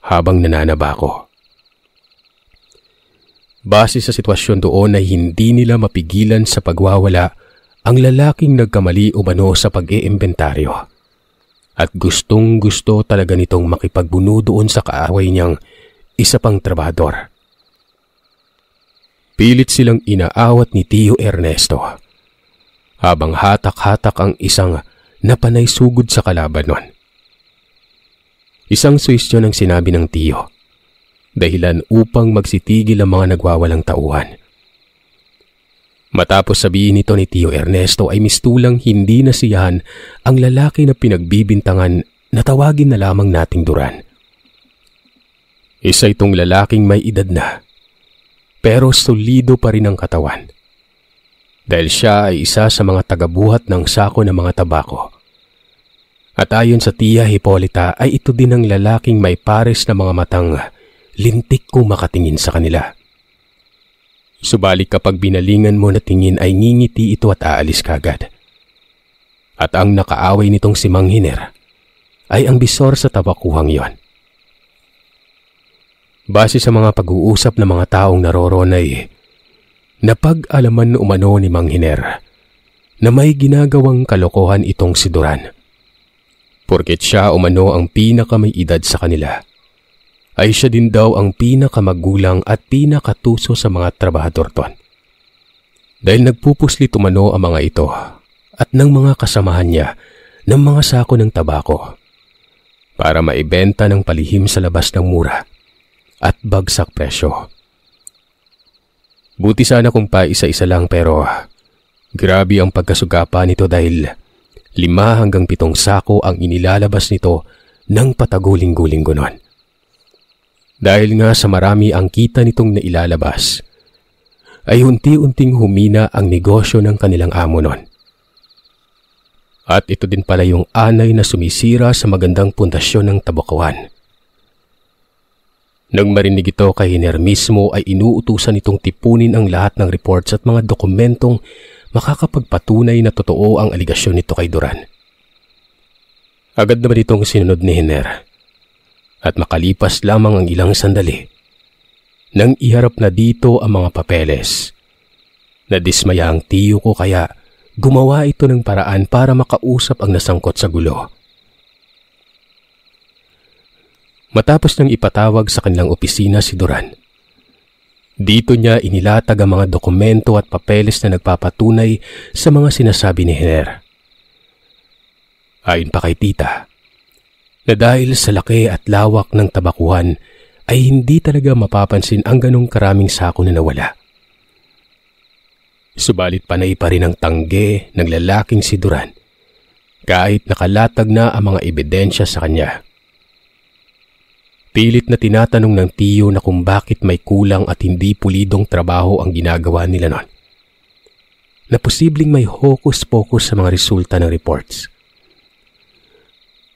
habang nananabako. Base sa sitwasyon doon ay hindi nila mapigilan sa pagwawala ang lalaking nagkamali umano sa pag-iimbentaryo. At gustong gusto talaga nitong makipagbuno doon sa kaaway niyang isa pang trabador. Pilit silang inaawat ni Tio Ernesto habang hatak-hatak ang isang napanay sugod sa kalaban nun. Isang suwestyon ang sinabi ng tiyo, dahilan upang magsitigil ang mga nagwawalang tauhan. Matapos sabihin ito ni Tio Ernesto ay mistulang hindi nasiyahan ang lalaki na pinagbibintangan na tawagin na lamang nating Duran. Isa itong lalaking may edad na, pero solido pa rin ang katawan dahil siya ay isa sa mga tagabuhat ng sako ng mga tabako. At ayon sa tiya Hipolita ay ito din ang lalaking may pares na mga matang lintik ko makatingin sa kanila. Subalit kapag binalingan mo na tingin ay ngingiti ito at aalis kagad. At ang nakaaway nitong si Mang Hiner ay ang bisor sa tabakuhang yon. Base sa mga pag-uusap ng mga taong naroroon ay Napag-alaman umano ni Mang Hiner na may ginagawang kalokohan itong si Duran. Porkit siya umano ang pinakamay edad sa kanila, ay siya din daw ang pinakamagulang at pinakatuso sa mga trabahador ton. Dahil nagpupuslit umano ang mga ito at ng mga kasamahan niya ng mga sako ng tabako para maibenta ng palihim sa labas ng mura at bagsak presyo. Buti sana kung pa isa-isa lang pero ah, grabe ang pagkasugapa nito dahil lima hanggang pitong sako ang inilalabas nito ng pataguling-guling noon. Dahil nga sa marami ang kita nitong nailalabas, ay unti-unting humina ang negosyo ng kanilang amo noon. At ito din pala yung anay na sumisira sa magandang pundasyon ng tabukawan. Nang marinig ito kay Hiner mismo ay inuutusan itong tipunin ang lahat ng reports at mga dokumentong makakapagpatunay na totoo ang aligasyon nito kay Duran. Agad naman itong sinunod ni Hiner. At makalipas lamang ang ilang sandali, nang iharap na dito ang mga papeles. Nadismaya ang tiyo ko kaya gumawa ito ng paraan para makausap ang nasangkot sa gulo. matapos nang ipatawag sa kanilang opisina si Duran. Dito niya inilatag ang mga dokumento at papeles na nagpapatunay sa mga sinasabi ni Hener. Ayon pa kay tita, na dahil sa laki at lawak ng tabakuhan ay hindi talaga mapapansin ang ganong karaming sako na nawala. Subalit panay pa rin ang tangge ng lalaking si Duran kahit nakalatag na ang mga ebidensya sa kanya. Pilit na tinatanong ng tiyo na kung bakit may kulang at hindi pulidong trabaho ang ginagawa nila noon. Na posibleng may hokus-pokus sa mga resulta ng reports.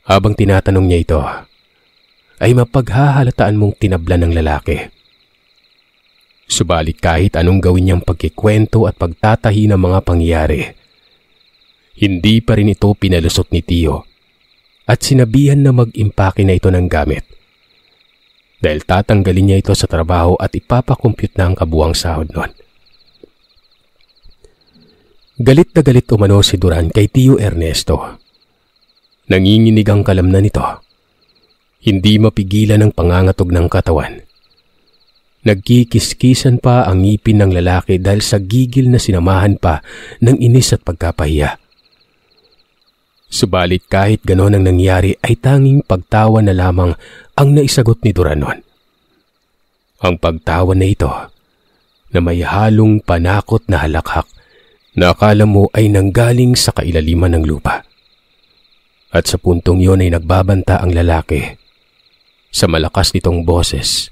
Habang tinatanong niya ito, ay mapaghahalataan mong tinabla ng lalaki. Subalit kahit anong gawin niyang pagkikwento at pagtatahi ng mga pangyayari, hindi pa rin ito pinalusot ni Tio at sinabihan na mag-impake na ito ng gamit dahil tatanggalin niya ito sa trabaho at ipapakompute na ang kabuang sahod noon. Galit na galit umano si Duran kay Tio Ernesto. Nanginginig ang kalamnan nito. Hindi mapigilan ang pangangatog ng katawan. Nagkikiskisan pa ang ngipin ng lalaki dahil sa gigil na sinamahan pa ng inis at pagkapahiya. Subalit kahit ganon ang nangyari ay tanging pagtawa na lamang ang naisagot ni Duranon. Ang pagtawa na ito na may halong panakot na halakhak na akala mo ay nanggaling sa kailaliman ng lupa. At sa puntong yon ay nagbabanta ang lalaki. Sa malakas nitong boses,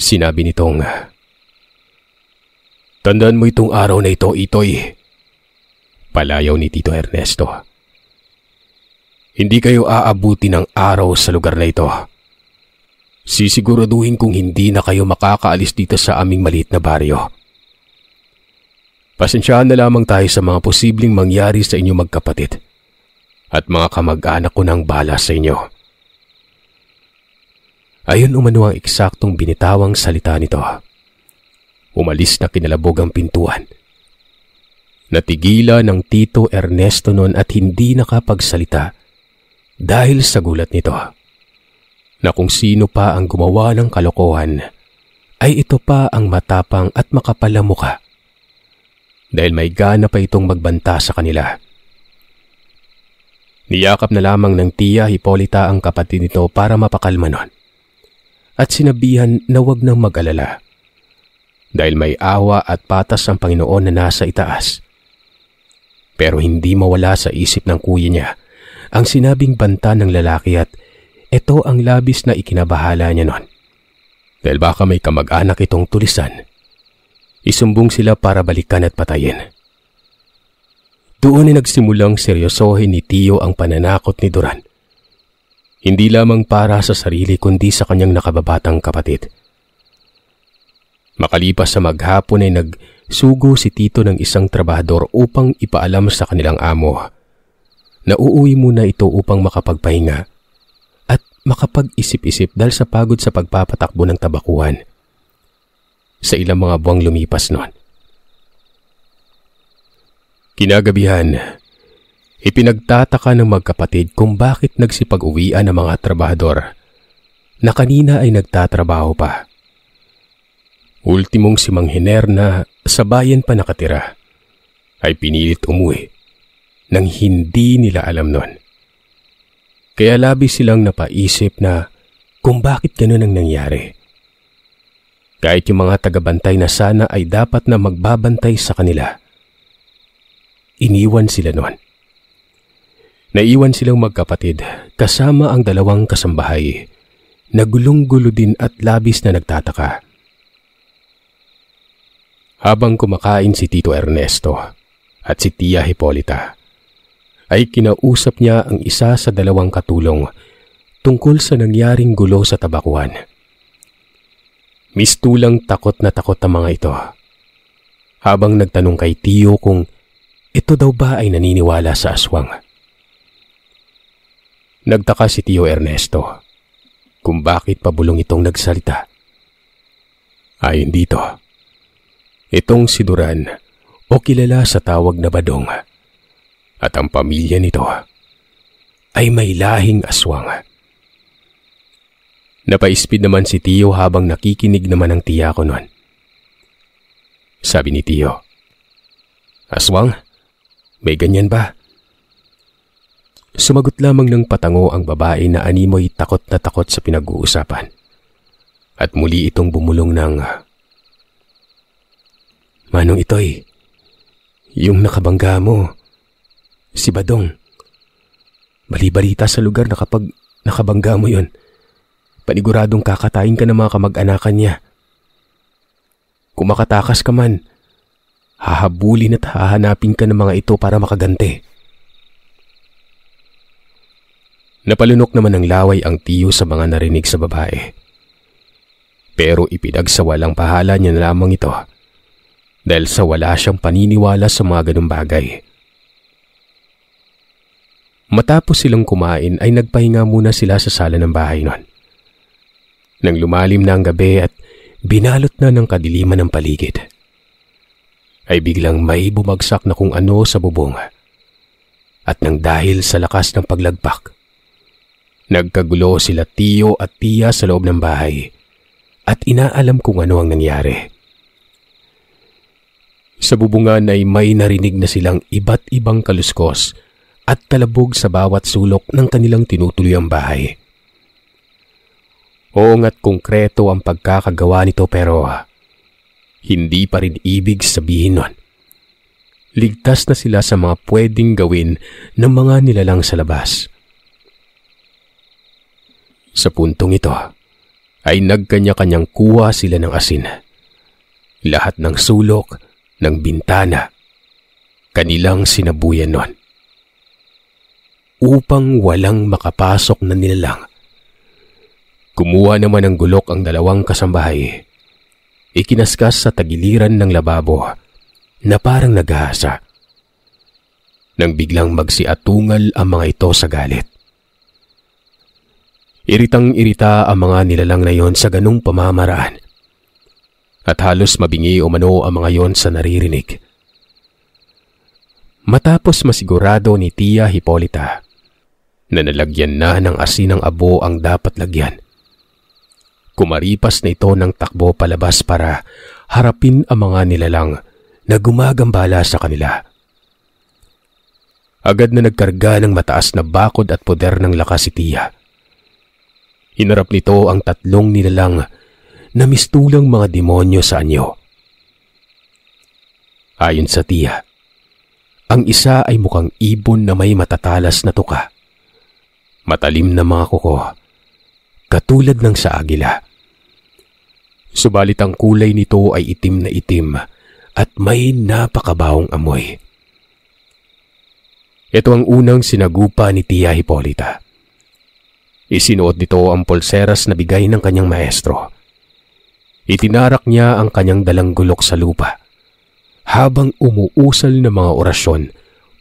sinabi nitong, Tandaan mo itong araw na ito, Itoy. Palayaw ni Tito Ernesto. Hindi kayo aabuti ng araw sa lugar na ito. Sisiguraduhin kong hindi na kayo makakaalis dito sa aming maliit na baryo. Pasensyahan na lamang tayo sa mga posibleng mangyari sa inyo magkapatid at mga kamag-anak ko ng bala sa inyo. Ayon umano ang eksaktong binitawang salita nito. Umalis na kinalabog ang pintuan. Natigila ng Tito Ernesto noon at hindi nakapagsalita dahil sa gulat nito. Na kung sino pa ang gumawa ng kalokohan, ay ito pa ang matapang at makapalamuka. Dahil may gana pa itong magbanta sa kanila. Niyakap na lamang ng tiya Hipolita ang kapatid nito para mapakalma nun. At sinabihan na wag nang mag-alala. Dahil may awa at patas ang Panginoon na nasa itaas. Pero hindi mawala sa isip ng kuya niya ang sinabing banta ng lalaki at ito ang labis na ikinabahala niya noon. Dahil baka may kamag-anak itong tulisan, isumbong sila para balikan at patayin. Doon ay nagsimulang seryosohin ni Tio ang pananakot ni Duran. Hindi lamang para sa sarili kundi sa kanyang nakababatang kapatid. Makalipas sa maghapon ay nagsugo si Tito ng isang trabador upang ipaalam sa kanilang amo Nauuwi muna ito upang makapagpahinga at makapag-isip-isip dahil sa pagod sa pagpapatakbo ng tabakuhan. Sa ilang mga buwang lumipas noon. Kinagabihan, ipinagtataka ng magkapatid kung bakit nagsipag-uwian ang mga trabahador na kanina ay nagtatrabaho pa. Ultimong si Mang Manghiner na sa bayan pa nakatira ay pinilit umuwi nang hindi nila alam nun. Kaya labis silang napaisip na kung bakit ganun ang nangyari. Kahit yung mga tagabantay na sana ay dapat na magbabantay sa kanila. Iniwan sila noon. Naiwan silang magkapatid kasama ang dalawang kasambahay. Nagulong-gulo din at labis na nagtataka. Habang kumakain si Tito Ernesto at si Tia Hipolita, ay kinausap niya ang isa sa dalawang katulong tungkol sa nangyaring gulo sa tabakuan. Mistulang takot na takot ang mga ito. Habang nagtanong kay Tio kung ito daw ba ay naniniwala sa aswang. Nagtaka si Tio Ernesto kung bakit pabulong itong nagsalita. Ayon dito, itong si Duran o kilala sa tawag na badong at ang pamilya nito ay may lahing aswang. Napaispid naman si Tio habang nakikinig naman ang tiya ko noon. Sabi ni Tio, Aswang, may ganyan ba? Sumagot lamang ng patango ang babae na animoy takot na takot sa pinag-uusapan. At muli itong bumulong ng, Manong ito'y, yung nakabangga mo, Si Badong. Balibalita sa lugar na kapag nakabangga mo yon, paniguradong kakatayin ka ng mga kamag-anakan niya. Kung makatakas ka man, hahabulin at hahanapin ka ng mga ito para makagante. Napalunok naman ng laway ang tiyo sa mga narinig sa babae. Pero ipinagsawa lang pahala niya na lamang ito dahil sa wala siyang paniniwala sa mga ganung bagay. Matapos silang kumain ay nagpahinga muna sila sa sala ng bahay nun. Nang lumalim na ang gabi at binalot na ng kadiliman ng paligid, ay biglang may bumagsak na kung ano sa bubong. At nang dahil sa lakas ng paglagpak, nagkagulo sila tiyo at tiya sa loob ng bahay at inaalam kung ano ang nangyari. Sa bubungan ay may narinig na silang iba't ibang kaluskos at talabog sa bawat sulok ng kanilang tinutuluyang bahay. Oongat konkreto ang pagkakagawa nito pero ah, hindi pa rin ibig sabihin nun. Ligtas na sila sa mga pwedeng gawin ng mga nilalang sa labas. Sa puntong ito ay nagkanya-kanyang kuha sila ng asin. Lahat ng sulok, ng bintana, kanilang sinabuyan nun upang walang makapasok na nilalang. Kumuha naman ng gulok ang dalawang kasambahay. Ikinaskas sa tagiliran ng lababo na parang naghahasa. Nang biglang magsiatungal ang mga ito sa galit. Iritang-irita ang mga nilalang na yon sa ganung pamamaraan. At halos mabingi o mano ang mga yon sa naririnig. Matapos masigurado ni Tia Hipolita na nalagyan na ng asinang abo ang dapat lagyan. Kumaripas na ito ng takbo palabas para harapin ang mga nilalang na gumagambala sa kanila. Agad na nagkarga ng mataas na bakod at poder ng lakas si Tia. Hinarap nito ang tatlong nilalang na mistulang mga demonyo sa anyo. Ayon sa Tia, ang isa ay mukhang ibon na may matatalas na tuka matalim na mga kuko, katulad ng sa agila. Subalit ang kulay nito ay itim na itim at may napakabawong amoy. Ito ang unang sinagupa ni Tia Hipolita. Isinuot nito ang pulseras na bigay ng kanyang maestro. Itinarak niya ang kanyang dalanggulok sa lupa habang umuusal ng mga orasyon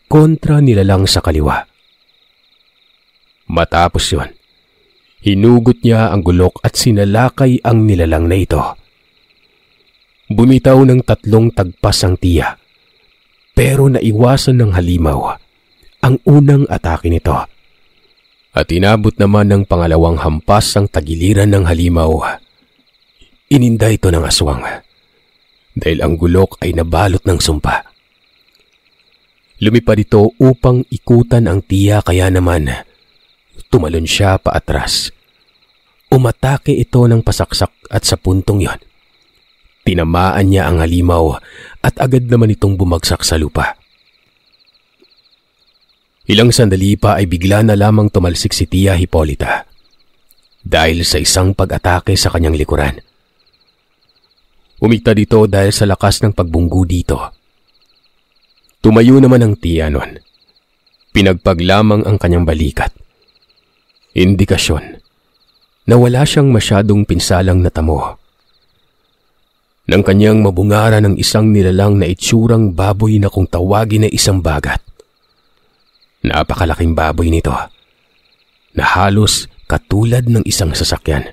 kontra nilalang sa kaliwa. Matapos yon, hinugot niya ang gulok at sinalakay ang nilalang na ito. Bumitaw ng tatlong tagpas ang tiya, pero naiwasan ng halimaw ang unang atake nito. At inabot naman ng pangalawang hampas ang tagiliran ng halimaw. Ininda ito ng aswang dahil ang gulok ay nabalot ng sumpa. Lumipad ito upang ikutan ang tiya kaya naman tumalon siya paatras. Umatake ito ng pasaksak at sa puntong yon. Tinamaan niya ang halimaw at agad naman itong bumagsak sa lupa. Ilang sandali pa ay bigla na lamang tumalsik si Tia Hipolita dahil sa isang pag-atake sa kanyang likuran. Umigta dito dahil sa lakas ng pagbunggu dito. Tumayo naman ang Tia noon. Pinagpag lamang ang kanyang balikat. Indikasyon na wala siyang masyadong pinsalang natamo. Nang kanyang mabungara ng isang nilalang na itsurang baboy na kung tawagin na isang bagat. Napakalaking baboy nito na halos katulad ng isang sasakyan.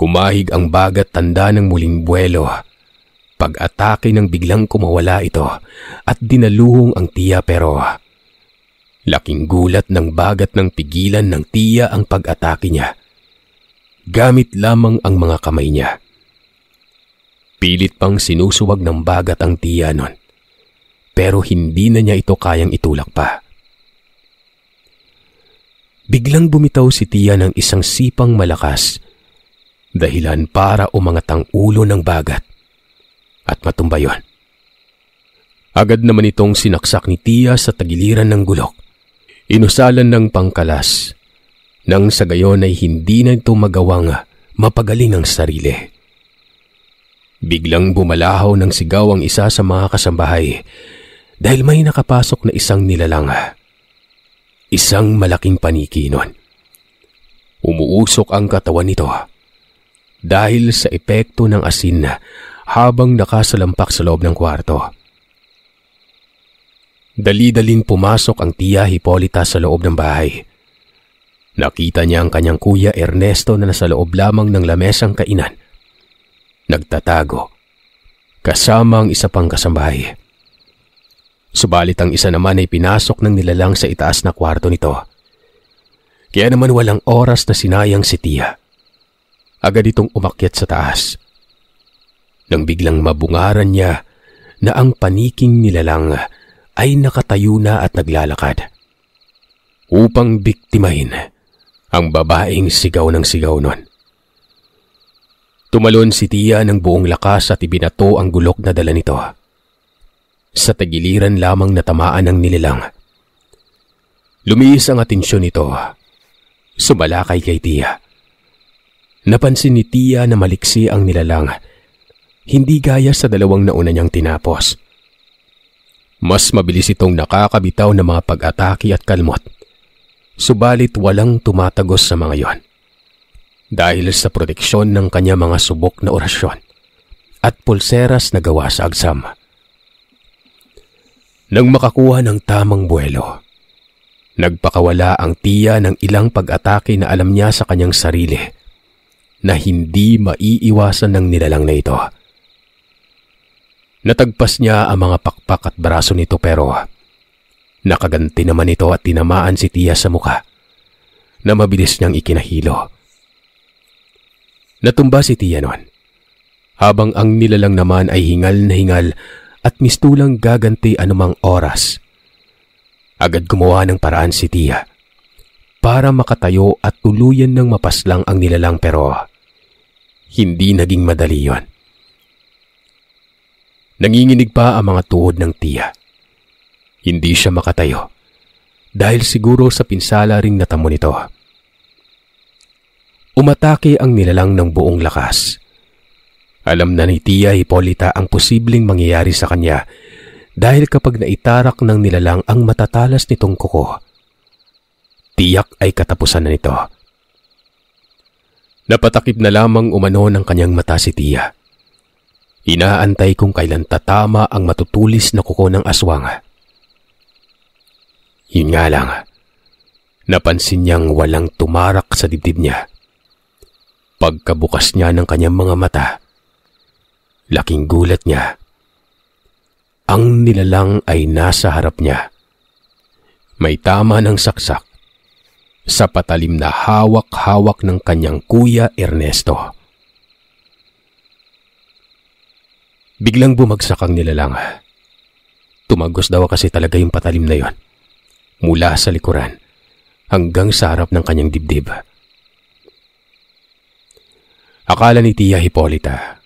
Kumahig ang bagat tanda ng muling buwelo. Pag-atake ng biglang kumawala ito at dinaluhong ang tiya pero Laking gulat ng bagat ng pigilan ng tiya ang pag-atake niya. Gamit lamang ang mga kamay niya. Pilit pang sinusuwag ng bagat ang tiya nun. Pero hindi na niya ito kayang itulak pa. Biglang bumitaw si tiya ng isang sipang malakas. Dahilan para umangat ang ulo ng bagat. At matumba yon. Agad naman itong sinaksak ni Tia sa tagiliran ng gulok Inusalan ng pangkalas. Nang sa gayon ay hindi na ito magawang mapagaling ang sarili. Biglang bumalahaw ng sigaw ang isa sa mga kasambahay dahil may nakapasok na isang nilalang. Isang malaking paniki nun. Umuusok ang katawan nito dahil sa epekto ng asin habang nakasalampak sa loob ng kwarto. Dali-daling pumasok ang tiya Hipolita sa loob ng bahay. Nakita niya ang kanyang kuya Ernesto na nasa loob lamang ng lamesang kainan. Nagtatago. Kasama ang isa pang kasambahay. Subalit ang isa naman ay pinasok ng nilalang sa itaas na kwarto nito. Kaya naman walang oras na sinayang si Tia. Agad itong umakyat sa taas. Nang biglang mabungaran niya na ang paniking nilalang ay nakatayo na at naglalakad. Upang biktimahin ang babaeng sigaw ng sigaw nun. Tumalon si Tia ng buong lakas at ibinato ang gulok na dala nito. Sa tagiliran lamang natamaan ang nilalang. Lumiis ang atensyon nito. Sumalakay kay Tia. Napansin ni Tia na maliksi ang nilalang. Hindi gaya sa dalawang nauna niyang tinapos. Mas mabilis itong nakakabitaw ng mga pag-atake at kalmot. Subalit walang tumatagos sa mga iyon. Dahil sa proteksyon ng kanya mga subok na orasyon at pulseras na gawa sa agsam. Nang makakuha ng tamang buwelo, nagpakawala ang tiya ng ilang pag-atake na alam niya sa kanyang sarili na hindi maiiwasan ng nilalang na ito. Natagpas niya ang mga pakpak at braso nito pero nakaganti naman ito at tinamaan si Tia sa muka na mabilis niyang ikinahilo. Natumba si Tia noon habang ang nilalang naman ay hingal na hingal at mistulang gaganti anumang oras. Agad gumawa ng paraan si Tia para makatayo at tuluyan ng mapaslang ang nilalang pero hindi naging madali yon. Nanginginig pa ang mga tuhod ng tiya. Hindi siya makatayo dahil siguro sa pinsala ring natamo nito. Umatake ang nilalang ng buong lakas. Alam na ni Tia Hipolita ang posibleng mangyayari sa kanya dahil kapag naitarak ng nilalang ang matatalas nitong kuko, tiyak ay katapusan na nito. Napatakip na lamang umano ng kanyang mata si Tia. Inaantay kong kailan tatama ang matutulis na kuko ng aswang. Yun nga lang, napansin niyang walang tumarak sa dibdib niya. Pagkabukas niya ng kanyang mga mata, laking gulat niya. Ang nilalang ay nasa harap niya. May tama ng saksak sa patalim na hawak-hawak ng kanyang kuya Ernesto. Biglang bumagsak ang nilalang. Tumagos daw kasi talaga yung patalim na yon. Mula sa likuran hanggang sa harap ng kanyang dibdib. Akala ni Tia Hipolita,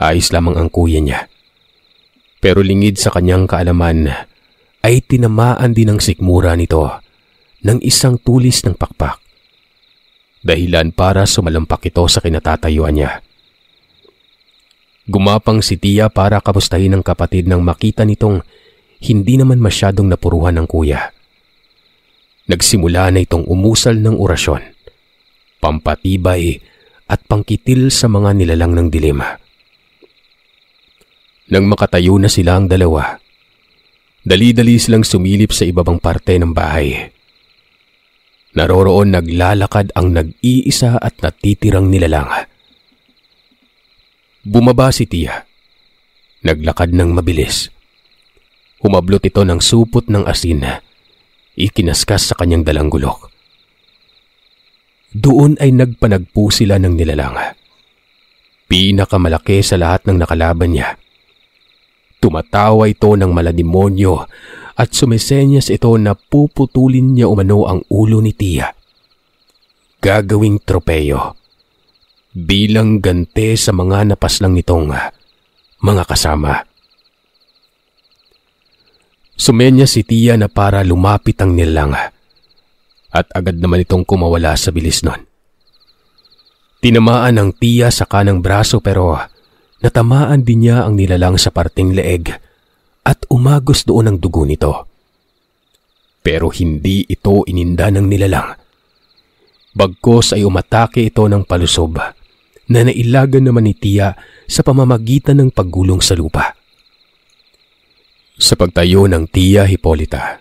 ayos lamang ang kuya niya. Pero lingid sa kanyang kaalaman ay tinamaan din ang sikmura nito ng isang tulis ng pakpak. Dahilan para sumalampak ito sa kinatatayuan niya. Gumapang si Tia para kamustahin ang kapatid nang makita nitong hindi naman masyadong napuruhan ng kuya. Nagsimula na itong umusal ng orasyon, pampatibay at pangkitil sa mga nilalang ng dilema. Nang makatayo na sila ang dalawa, dali-dali silang sumilip sa ibabang parte ng bahay. Naroroon naglalakad ang nag-iisa at natitirang nilalang. Bumaba si Tia. Naglakad ng mabilis. Humablot ito ng supot ng asin. Ikinaskas sa kanyang gulok. Doon ay nagpanagpo sila ng nilalanga. Pinakamalaki sa lahat ng nakalaban niya. Tumatawa ito ng malademonyo at sumisenyas ito na puputulin niya umano ang ulo ni Tia. Gagawing tropeyo bilang gante sa mga napaslang nitong ah, mga kasama. Sumenya si Tia na para lumapit ang nilang ah, at agad naman itong kumawala sa bilis nun. Tinamaan ang Tia sa kanang braso pero ah, natamaan din niya ang nilalang sa parting leeg at umagos doon ang dugo nito. Pero hindi ito ininda ng nilalang. Bagkos ay umatake ito ng palusob na nailagan naman ni Tia sa pamamagitan ng paggulong sa lupa. Sa pagtayo ng Tia Hipolita,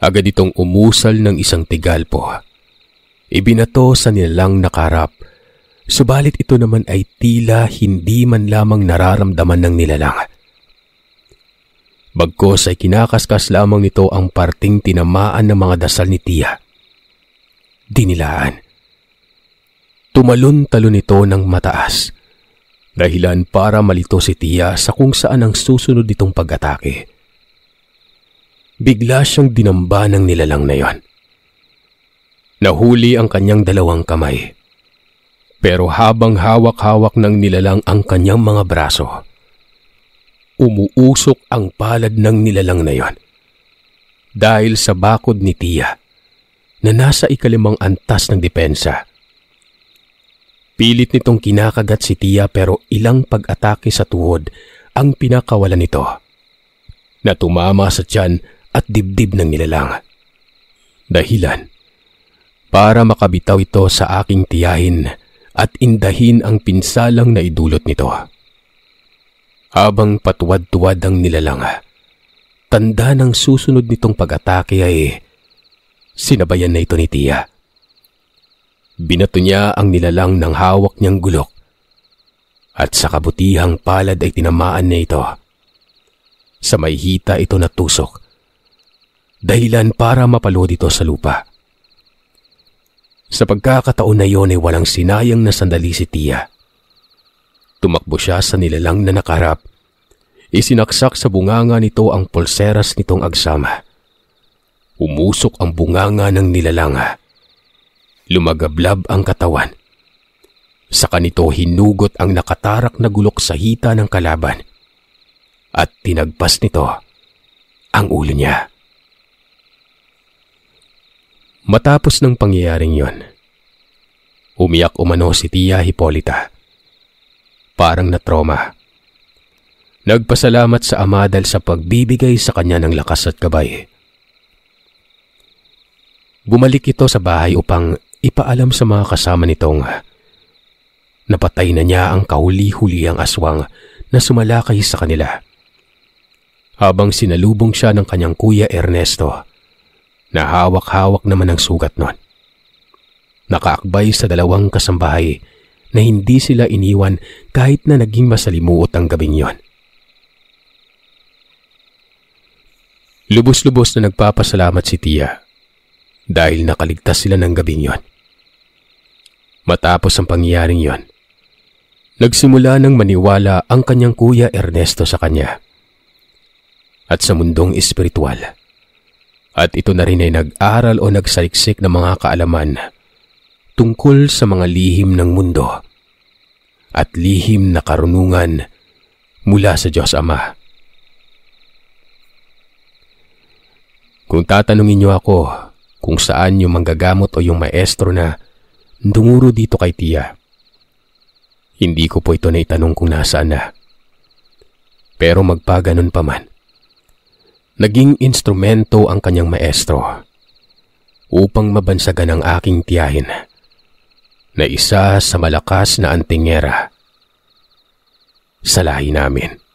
agad itong umusal ng isang tigalpo. Ibinato sa nilang nakarap, subalit ito naman ay tila hindi man lamang nararamdaman ng nilalang. Bagkos ay kinakaskas lamang nito ang parting tinamaan ng mga dasal ni Tia. Dinilaan Tumalon-talon ito ng mataas. Dahilan para malito si Tia sa kung saan ang susunod itong pag-atake. Bigla siyang dinamba ng nilalang na yon. Nahuli ang kanyang dalawang kamay. Pero habang hawak-hawak ng nilalang ang kanyang mga braso, umuusok ang palad ng nilalang na yon. Dahil sa bakod ni Tia na nasa ikalimang antas ng depensa, Pilit nitong kinakagat si Tia pero ilang pag-atake sa tuhod ang pinakawalan nito. Natumama sa tiyan at dibdib ng nilalang. Dahilan para makabitaw ito sa aking tiyahin at indahin ang pinsalang na idulot nito. Habang patuwad-tuwad ang nilalang, tanda ng susunod nitong pag-atake ay sinabayan na ito ni Tia Binato niya ang nilalang ng hawak niyang gulok at sa kabutihang palad ay tinamaan niya ito. Sa may hita ito natusok. Dahilan para mapalod ito sa lupa. Sa pagkakataon na yon ay walang sinayang na sandali si Tia. Tumakbo siya sa nilalang na nakarap. Isinaksak sa bunganga nito ang pulseras nitong agsama. Umusok ang bunganga ng nilalanga. Lumagablab ang katawan. Sa kanito hinugot ang nakatarak na gulok sa hita ng kalaban at tinagpas nito ang ulo niya. Matapos ng pangyayaring yon, umiyak umano si Tia Hipolita. Parang natroma. Nagpasalamat sa amadal sa pagbibigay sa kanya ng lakas at gabay. Bumalik ito sa bahay upang ipaalam sa mga kasama nitong napatay na niya ang kahuli-huli aswang na sumalakay sa kanila. Habang sinalubong siya ng kanyang kuya Ernesto, nahawak-hawak naman ang sugat nun. Nakaakbay sa dalawang kasambahay na hindi sila iniwan kahit na naging masalimuot ang gabing yon. Lubos-lubos na nagpapasalamat si Tia dahil nakaligtas sila ng gabing yon. Matapos ang pangyayaring yon, nagsimula ng maniwala ang kanyang kuya Ernesto sa kanya at sa mundong espiritual. At ito na rin ay nag-aral o nagsaliksik ng mga kaalaman tungkol sa mga lihim ng mundo at lihim na karunungan mula sa Diyos Ama. Kung tatanungin niyo ako kung saan yung manggagamot o yung maestro na dumuro dito kay tiya. Hindi ko po ito na naitanong kung nasaan na. Pero magpaganon pa man. Naging instrumento ang kanyang maestro upang mabansagan ang aking tiyahin na isa sa malakas na antingera sa lahi namin.